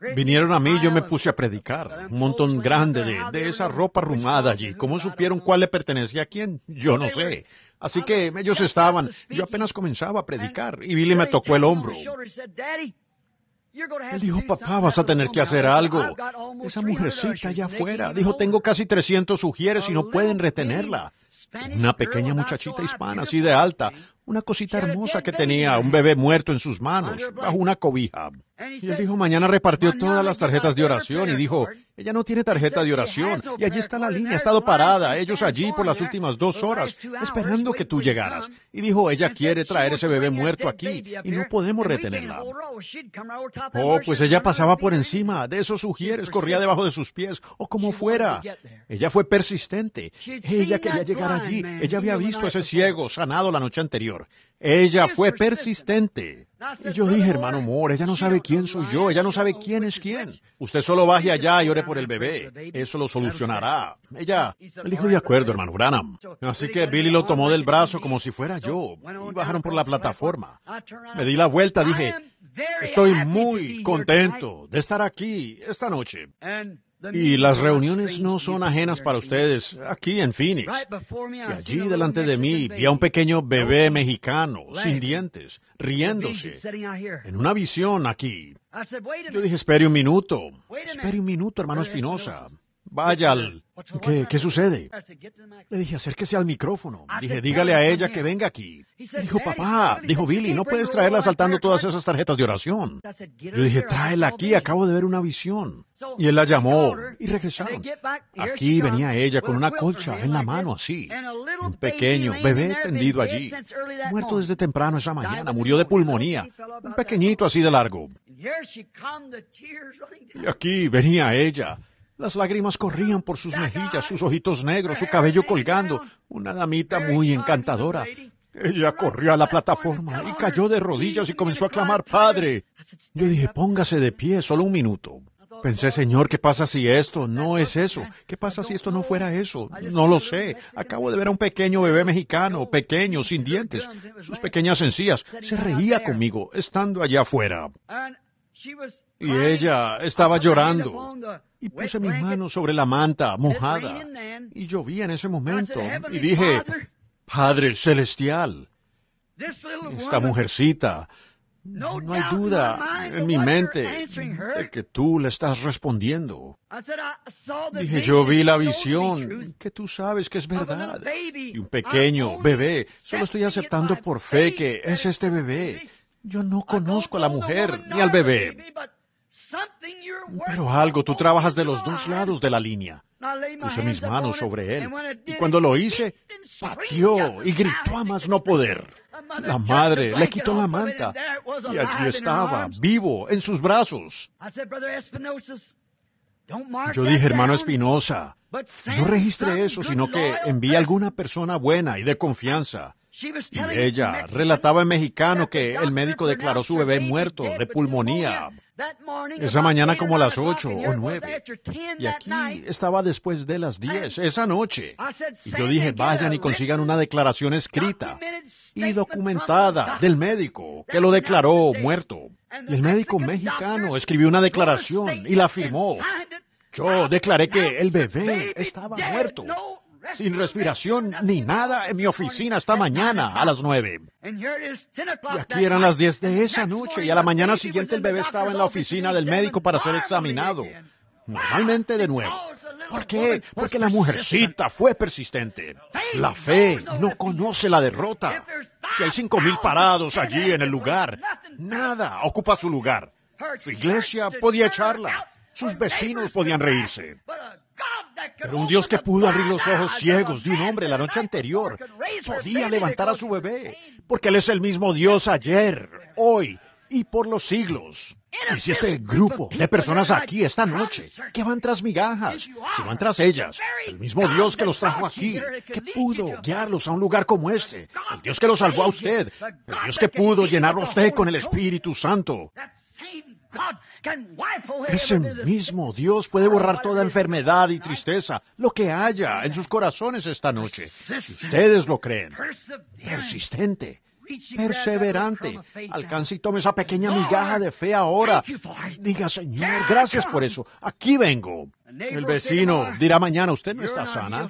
Vinieron a mí, y yo me puse a predicar. Un montón grande de, de, esa ropa arrumada allí. ¿Cómo supieron cuál le pertenecía a quién? Yo no sé. Así que ellos estaban. Yo apenas comenzaba a predicar y Billy me tocó el hombro. Él dijo, papá, vas a tener que hacer algo. Esa mujercita allá afuera. Dijo, tengo casi 300 sugieres y no pueden retenerla. Una pequeña muchachita hispana, así de alta. Una cosita hermosa que tenía un bebé muerto en sus manos, bajo una cobija. Y él dijo, mañana repartió todas las tarjetas de oración y dijo, ella no tiene tarjeta de oración. Y allí está la línea, ha estado parada, ellos allí por las últimas dos horas, esperando que tú llegaras. Y dijo, ella quiere traer ese bebé muerto aquí y no podemos retenerla. Oh, oh pues ella pasaba por encima, de esos sugieres, corría debajo de sus pies, o oh, como fuera. Ella fue persistente, ella quería llegar allí, ella había visto a ese ciego sanado la noche anterior. Ella fue persistente. Y yo dije, hermano Moore, ella no sabe quién soy yo, ella no sabe quién es quién. Usted solo baje allá y ore por el bebé. Eso lo solucionará. Ella, dijo de acuerdo, hermano Branham. Así que Billy lo tomó del brazo como si fuera yo y bajaron por la plataforma. Me di la vuelta, dije, estoy muy contento de estar aquí esta noche. Y las reuniones no son ajenas para ustedes. Aquí en Phoenix. Y allí delante de mí vi a un pequeño bebé mexicano, sin dientes, riéndose, en una visión aquí. Yo dije, espere un minuto. Espere un minuto, hermano Espinosa. Vaya ¿Qué, sucede? Le dije, acérquese al micrófono. Dije, dígale a ella que venga aquí. Dijo, papá, dijo Billy, no puedes traerla saltando todas esas tarjetas de oración. Yo dije, tráela aquí, acabo de ver una visión. Y él la llamó y regresaron. Aquí venía ella con una colcha en la mano así. Un pequeño bebé tendido allí. Muerto desde temprano esa mañana, murió de pulmonía. Un pequeñito así de largo. Y aquí venía ella. Las lágrimas corrían por sus mejillas, sus ojitos negros, su cabello colgando. Una damita muy encantadora. Ella corrió a la plataforma y cayó de rodillas y comenzó a clamar, Padre. Yo dije, póngase de pie, solo un minuto. Pensé, Señor, ¿qué pasa si esto no es eso? ¿Qué pasa si esto no fuera eso? No lo sé. Acabo de ver a un pequeño bebé mexicano, pequeño, sin dientes, sus pequeñas encías. Se reía conmigo, estando allá afuera y ella estaba llorando. Y puse mis manos sobre la manta mojada y llovía en ese momento. Y dije, Padre Celestial, esta mujercita, no hay duda en mi mente de que tú le estás respondiendo. Dije, yo vi la visión, que tú sabes que es verdad. Y un pequeño bebé, solo estoy aceptando por fe que es este bebé. Yo no conozco a la mujer ni al bebé, pero algo, tú trabajas de los dos lados de la línea. Puse mis manos sobre él y cuando lo hice, pateó y gritó a más no poder. La madre le quitó la manta y aquí estaba, vivo, en sus brazos. Yo dije, hermano Espinosa, no registre eso, sino que envíe a alguna persona buena y de confianza y Ella relataba en mexicano que el médico declaró su bebé muerto de pulmonía esa mañana como a las 8 o 9. Y aquí estaba después de las 10, esa noche. Y yo dije, vayan y consigan una declaración escrita y documentada del médico que lo declaró muerto. Y el médico mexicano escribió una declaración y la firmó. Yo declaré que el bebé estaba muerto sin respiración ni nada en mi oficina hasta mañana a las nueve. Y aquí eran las diez de esa noche y a la mañana siguiente el bebé estaba en la oficina del médico para ser examinado. Normalmente de nuevo. ¿Por qué? Porque la mujercita fue persistente. La fe no conoce la derrota. Si hay cinco mil parados allí en el lugar, nada ocupa su lugar. Su iglesia podía echarla. Sus vecinos podían reírse. Pero un Dios que pudo abrir los ojos ciegos de un hombre la noche anterior podía levantar a su bebé, porque Él es el mismo Dios ayer, hoy y por los siglos. Y si este grupo de personas aquí esta noche, que van tras migajas, si van tras ellas, el mismo Dios que los trajo aquí, que pudo guiarlos a un lugar como este, el Dios que los salvó a usted, el Dios que pudo llenar a usted con el Espíritu Santo, ese mismo Dios puede borrar toda enfermedad y tristeza, lo que haya en sus corazones esta noche. Si ustedes lo creen, persistente, perseverante, alcance y tome esa pequeña migaja de fe ahora. Diga, Señor, gracias por eso. Aquí vengo. El vecino dirá mañana, usted no está sana.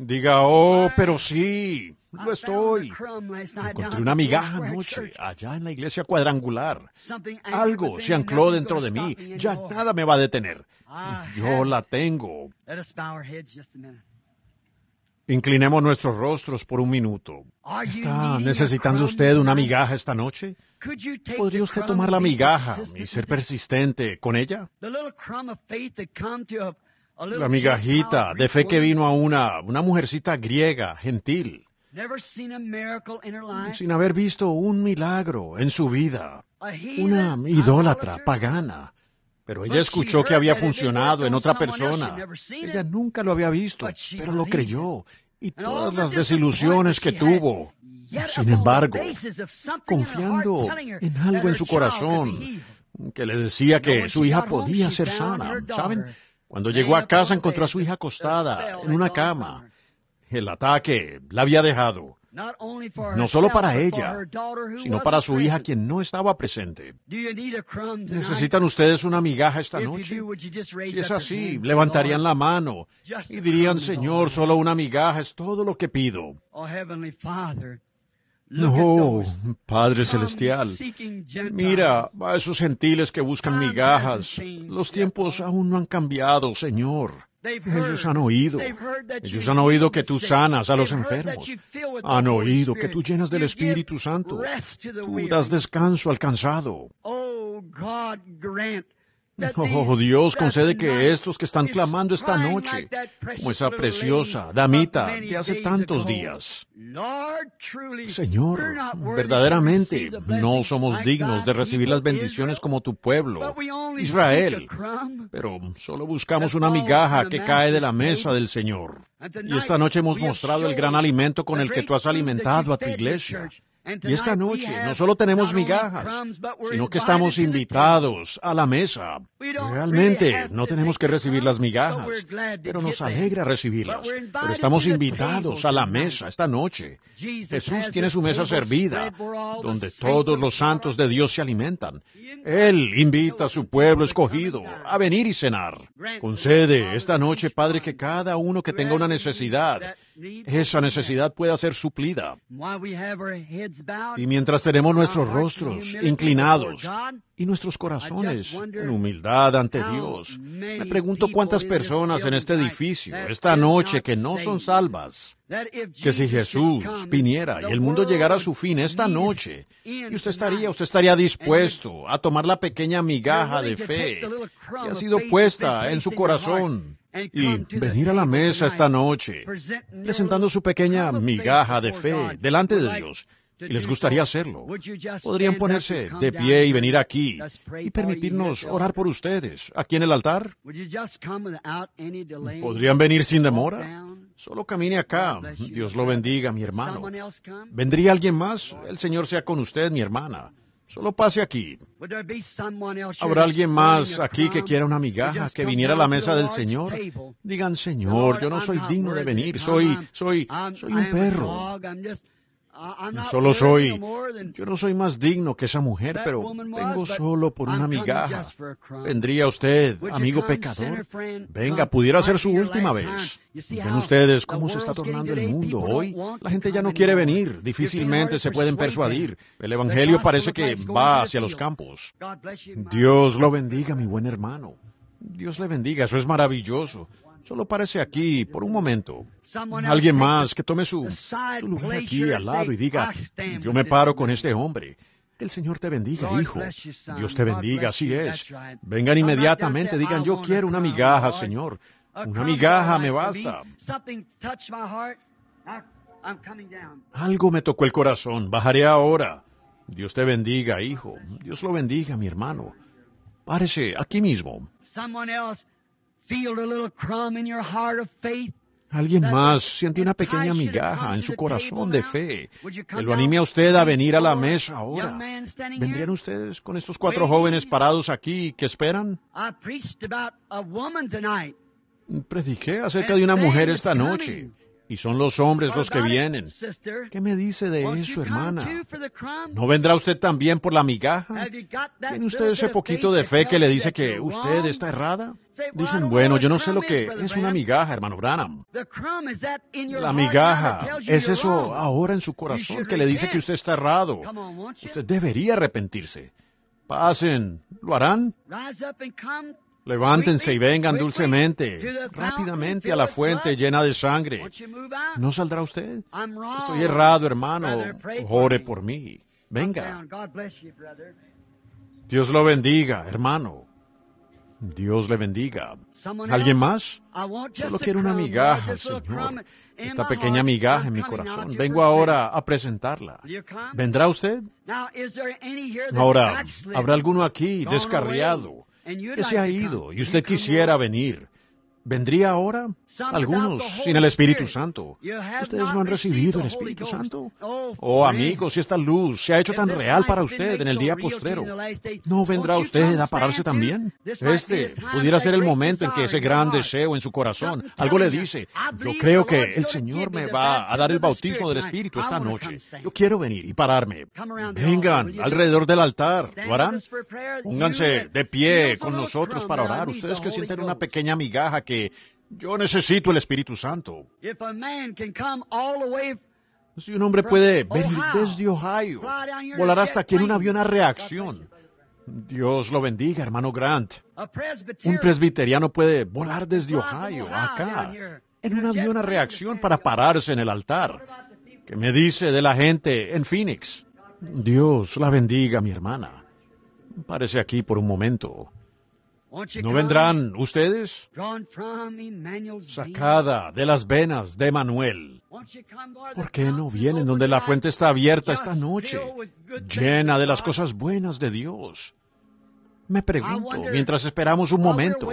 Diga, oh, pero sí, lo estoy. Encontré una migaja anoche, allá en la iglesia cuadrangular. Algo se ancló dentro de mí. Ya nada me va a detener. Ah, Yo la tengo. Inclinemos nuestros rostros por un minuto. ¿Está necesitando usted una migaja esta noche? ¿Podría usted tomar la migaja y ser persistente con ella? La migajita de fe que vino a una, una mujercita griega, gentil, sin haber visto un milagro en su vida, una idólatra pagana. Pero ella escuchó que había funcionado en otra persona. Ella nunca lo había visto, pero lo creyó. Y todas las desilusiones que tuvo. Sin embargo, confiando en algo en su corazón, que le decía que su hija podía ser sana. ¿Saben? Cuando llegó a casa encontró a su hija acostada en una cama. El ataque la había dejado, no solo para ella, sino para su hija quien no estaba presente. ¿Necesitan ustedes una migaja esta noche? Si es así, levantarían la mano y dirían, Señor, solo una migaja es todo lo que pido. Oh, no, Padre Celestial, mira a esos gentiles que buscan migajas. Los tiempos aún no han cambiado, Señor. Ellos han oído. Ellos han oído que tú sanas a los enfermos. Han oído que tú llenas del Espíritu Santo. Tú das descanso al cansado. Oh, Oh Dios, concede que estos que están clamando esta noche, como esa preciosa damita de hace tantos días, Señor, verdaderamente no somos dignos de recibir las bendiciones como tu pueblo, Israel, pero solo buscamos una migaja que cae de la mesa del Señor. Y esta noche hemos mostrado el gran alimento con el que tú has alimentado a tu iglesia. Y esta noche no solo tenemos migajas, sino que estamos invitados a la mesa. Realmente no tenemos que recibir las migajas, pero nos alegra recibirlas. Pero estamos invitados a la mesa esta noche. Jesús tiene su mesa servida, donde todos los santos de Dios se alimentan. Él invita a su pueblo escogido a venir y cenar. Concede esta noche, Padre, que cada uno que tenga una necesidad, esa necesidad pueda ser suplida. Y mientras tenemos nuestros rostros inclinados y nuestros corazones en humildad ante Dios, me pregunto cuántas personas en este edificio, esta noche, que no son salvas, que si Jesús viniera y el mundo llegara a su fin esta noche, y usted estaría, usted estaría dispuesto a tomar la pequeña migaja de fe que ha sido puesta en su corazón y venir a la mesa esta noche presentando su pequeña migaja de fe delante de Dios. Y les gustaría hacerlo. Podrían ponerse de pie y venir aquí y permitirnos orar por ustedes aquí en el altar. Podrían venir sin demora. Solo camine acá. Dios lo bendiga, mi hermano. ¿Vendría alguien más? El Señor sea con usted, mi hermana. Solo pase aquí. ¿Habrá alguien más aquí que quiera una migaja, que viniera a la mesa del Señor? Digan, Señor, yo no soy digno de venir, soy, soy, soy un perro solo soy, yo no soy más digno que esa mujer, pero vengo solo por una migaja. Vendría usted, amigo pecador. Venga, pudiera ser su última vez. Ven ustedes cómo se está tornando el mundo hoy. La gente ya no quiere venir, difícilmente se pueden persuadir. El Evangelio parece que va hacia los campos. Dios lo bendiga, mi buen hermano. Dios le bendiga, eso es maravilloso. Solo parece aquí por un momento alguien más que tome su, lugar aquí al lado y diga, yo me paro con este hombre. Que el Señor te bendiga, hijo. Dios te bendiga, así es. Vengan inmediatamente, digan, yo quiero una migaja, Señor. Una migaja me basta. Ah, Algo me tocó el corazón, bajaré ahora. Dios te bendiga, hijo. Dios lo bendiga, mi hermano. Párese aquí mismo. Alguien más siente una pequeña migaja en su corazón de fe que lo anime a usted a venir a la mesa ahora. ¿Vendrían ustedes con estos cuatro jóvenes parados aquí que esperan? Prediqué acerca de una mujer esta noche y son los hombres los que vienen. ¿Qué me dice de eso, hermana? ¿No vendrá usted también por la migaja? ¿Tiene usted ese poquito de fe que le dice que usted está errada? Dicen, bueno, yo no sé lo que es una migaja, hermano Branham. La migaja es eso ahora en su corazón que le dice que usted está errado. Usted debería arrepentirse. Pasen, ¿lo harán? Levántense y vengan dulcemente, rápidamente a la fuente llena de sangre. ¿No saldrá usted? Estoy errado, hermano. Ore por mí. Venga. Dios lo bendiga, hermano. Dios le bendiga. ¿Alguien más? Solo quiero una migaja, Señor. Esta pequeña migaja en mi corazón. Vengo ahora a presentarla. ¿Vendrá usted? Ahora, ¿habrá alguno aquí descarriado? que se ha ido y usted quisiera venir ¿Vendría ahora? Algunos sin el Espíritu Santo. ¿Ustedes no han recibido el Espíritu Santo? Oh, oh amigos, si esta luz se ha hecho tan real para usted en el día postrero, ¿no vendrá usted a pararse también? Este pudiera ser el momento en que ese gran deseo en su corazón, algo le dice, yo creo que el Señor me va a dar el bautismo del Espíritu esta noche. Yo quiero venir y pararme. Vengan alrededor del altar. ¿Lo harán? Pónganse de pie con nosotros para orar. Ustedes que sienten una pequeña migaja que yo necesito el Espíritu Santo. Si un hombre puede venir desde Ohio, volar hasta aquí en un avión a reacción. Dios lo bendiga, hermano Grant. Un presbiteriano puede volar desde Ohio, acá, en un avión a reacción para pararse en el altar. ¿Qué me dice de la gente en Phoenix? Dios la bendiga, mi hermana. Parece aquí por un momento. ¿No vendrán ustedes? Sacada de las venas de Manuel. ¿Por qué no vienen donde la fuente está abierta esta noche, llena de las cosas buenas de Dios? Me pregunto, mientras esperamos un momento,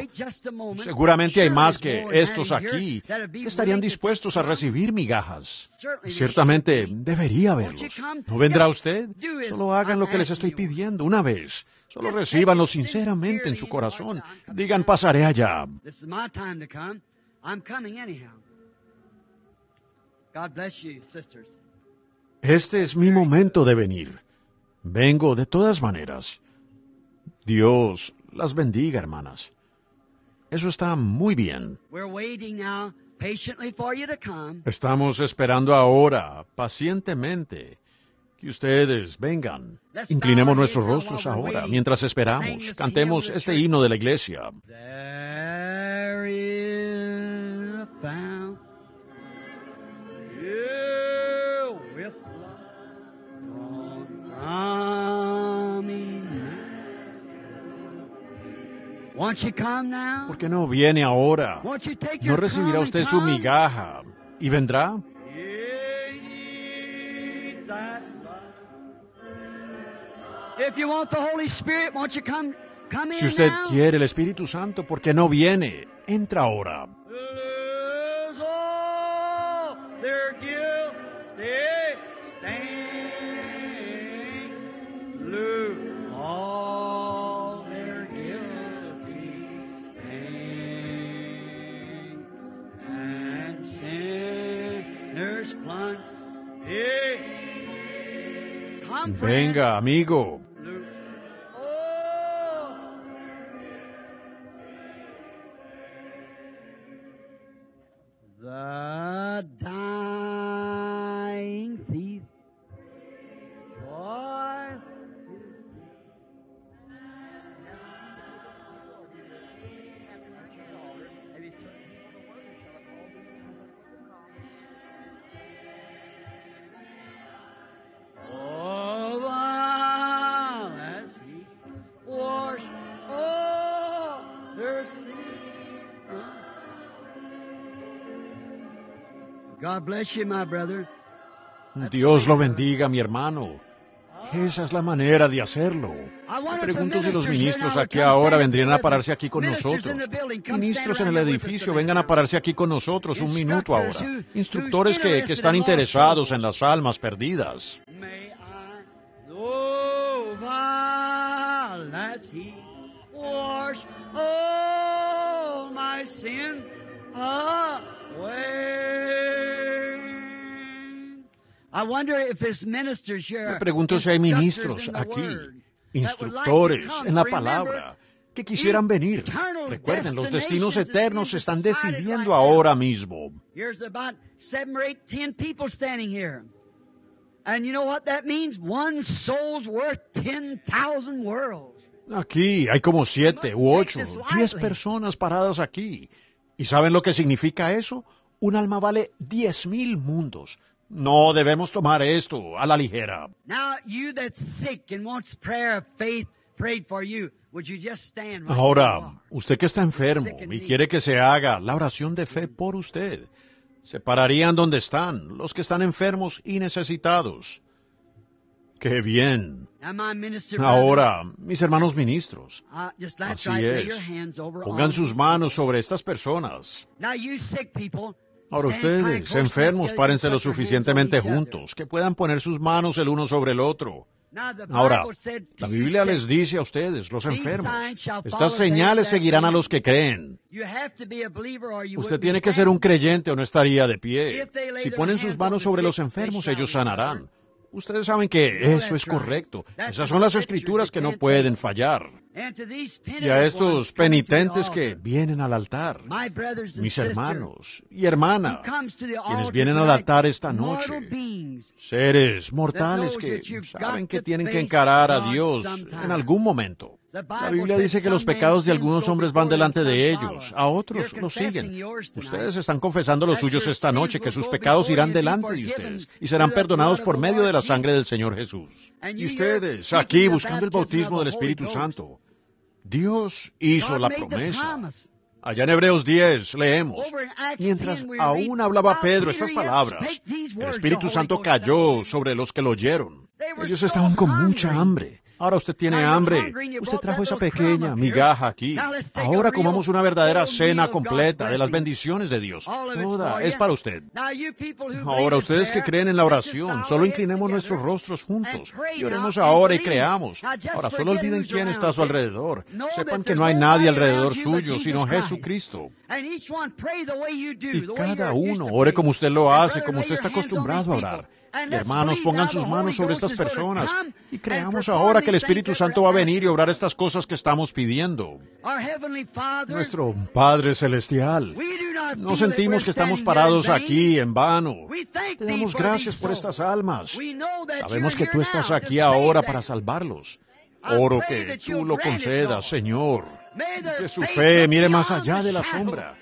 seguramente hay más que estos aquí que estarían dispuestos a recibir migajas. Ciertamente debería haberlos. ¿No vendrá usted? Solo hagan lo que les estoy pidiendo una vez. Solo recíbanlo sinceramente en su corazón. Digan, pasaré allá. Este es mi momento de venir. Vengo de todas maneras. Dios las bendiga, hermanas. Eso está muy bien. Estamos esperando ahora, pacientemente, y ustedes, vengan. Inclinemos nuestros rostros ahora, mientras esperamos. Cantemos este himno de la iglesia. ¿Por qué no viene ahora? ¿No recibirá usted su migaja? ¿Y vendrá? Si usted quiere el Espíritu Santo, ¿por qué no viene? Entra ahora. Venga, amigo, Dios lo bendiga, mi hermano. Esa es la manera de hacerlo. Me pregunto si los ministros aquí ahora vendrían a pararse aquí con nosotros. Ministros en el edificio, vengan a pararse aquí con nosotros un minuto ahora. Instructores que, que están interesados en las almas perdidas. Me pregunto si hay ministros aquí, instructores en la palabra, que quisieran venir. Recuerden, los destinos eternos se están decidiendo ahora mismo. Aquí hay como siete u ocho, diez personas paradas aquí. ¿Y saben lo que significa eso? Un alma vale diez mil mundos. No debemos tomar esto a la ligera. Ahora, usted que está enfermo y quiere que se haga la oración de fe por usted, se pararían donde están los que están enfermos y necesitados. ¡Qué bien! Ahora, mis hermanos ministros, ah, así es, pongan sus manos sobre estas personas. Ahora ustedes, enfermos, párense lo suficientemente juntos, que puedan poner sus manos el uno sobre el otro. Ahora, la Biblia les dice a ustedes, los enfermos, estas señales seguirán a los que creen. Usted tiene que ser un creyente o no estaría de pie. Si ponen sus manos sobre los enfermos, ellos sanarán. Ustedes saben que eso es correcto. Esas son las escrituras que no pueden fallar. Y a estos penitentes que vienen al altar, mis hermanos y hermanas, quienes vienen al altar esta noche, seres mortales que saben que tienen que encarar a Dios en algún momento. La Biblia dice que los pecados de algunos hombres van delante de ellos, a otros los siguen. Ustedes están confesando los suyos esta noche, que sus pecados irán delante de ustedes y serán perdonados por medio de la sangre del Señor Jesús. Y ustedes, aquí buscando el bautismo del Espíritu Santo, Dios hizo la promesa. Allá en Hebreos 10 leemos, mientras aún hablaba Pedro estas palabras, el Espíritu Santo cayó sobre los que lo oyeron. Ellos estaban con mucha hambre Ahora usted tiene hambre. Usted trajo esa pequeña migaja aquí. Ahora comamos una verdadera cena completa de las bendiciones de Dios. Toda es para usted. Ahora ustedes que creen en la oración, solo inclinemos nuestros rostros juntos. y oremos ahora y creamos. Ahora solo olviden quién está a su alrededor. Sepan que no hay nadie alrededor suyo sino Jesucristo. Y cada uno ore como usted lo hace, como usted está acostumbrado a orar. Ah, Hermanos, pongan sus manos sobre estas personas y creamos ahora que el Espíritu Santo va a venir y obrar estas cosas que estamos pidiendo. Nuestro Padre Celestial, no sentimos que estamos parados aquí en vano. Te damos gracias por estas almas. Sabemos que tú estás aquí ahora para salvarlos. Oro que tú lo concedas, Señor. que su fe mire más allá de la sombra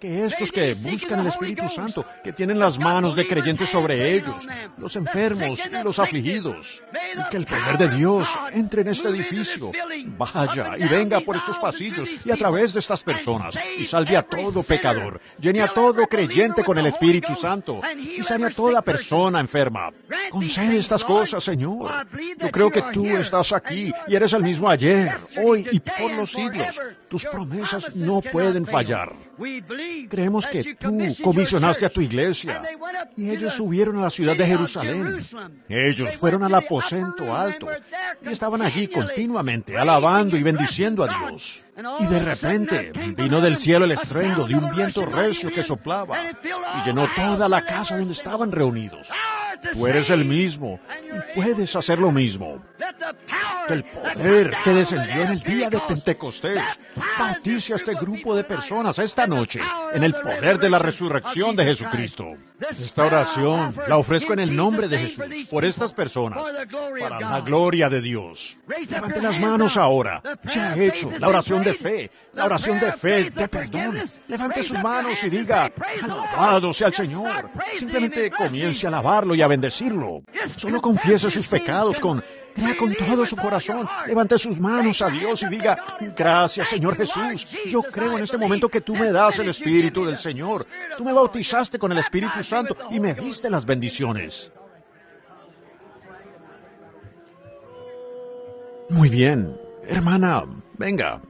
que estos que buscan el Espíritu Santo, que tienen las manos de creyentes sobre ellos, los enfermos y los afligidos, y que el poder de Dios entre en este edificio, vaya y venga por estos pasillos y a través de estas personas, y salve a todo pecador, llene a todo creyente con el Espíritu Santo, y sane a toda persona enferma. Concede estas cosas, Señor. Yo creo que tú estás aquí y eres el mismo ayer, hoy y por los siglos. Tus promesas no pueden fallar. Creemos que tú comisionaste a tu iglesia. Y ellos subieron a la ciudad de Jerusalén. Ellos fueron al aposento alto y estaban allí continuamente alabando y bendiciendo a Dios. Y de repente vino del cielo el estruendo de un viento recio que soplaba y llenó toda la casa donde estaban reunidos. Ah, Tú eres el mismo y puedes hacer lo mismo. Que el poder que descendió en el día de Pentecostés. Bautice a este grupo de personas esta noche en el poder de la resurrección de Jesucristo. Esta oración la ofrezco en el nombre de Jesús por estas personas, para la gloria de Dios. Levante las manos ahora. Ya he hecho la oración de fe, la oración de fe, de perdón. Levante sus manos y diga, alabado sea el Señor. Simplemente comience a alabarlo y a bendecirlo. Solo confiese sus pecados con, crea con todo su corazón, levante sus manos a Dios y diga, gracias Señor Jesús, yo creo en este momento que tú me das el Espíritu del Señor, tú me bautizaste con el Espíritu Santo y me diste las bendiciones. Muy bien, hermana, venga,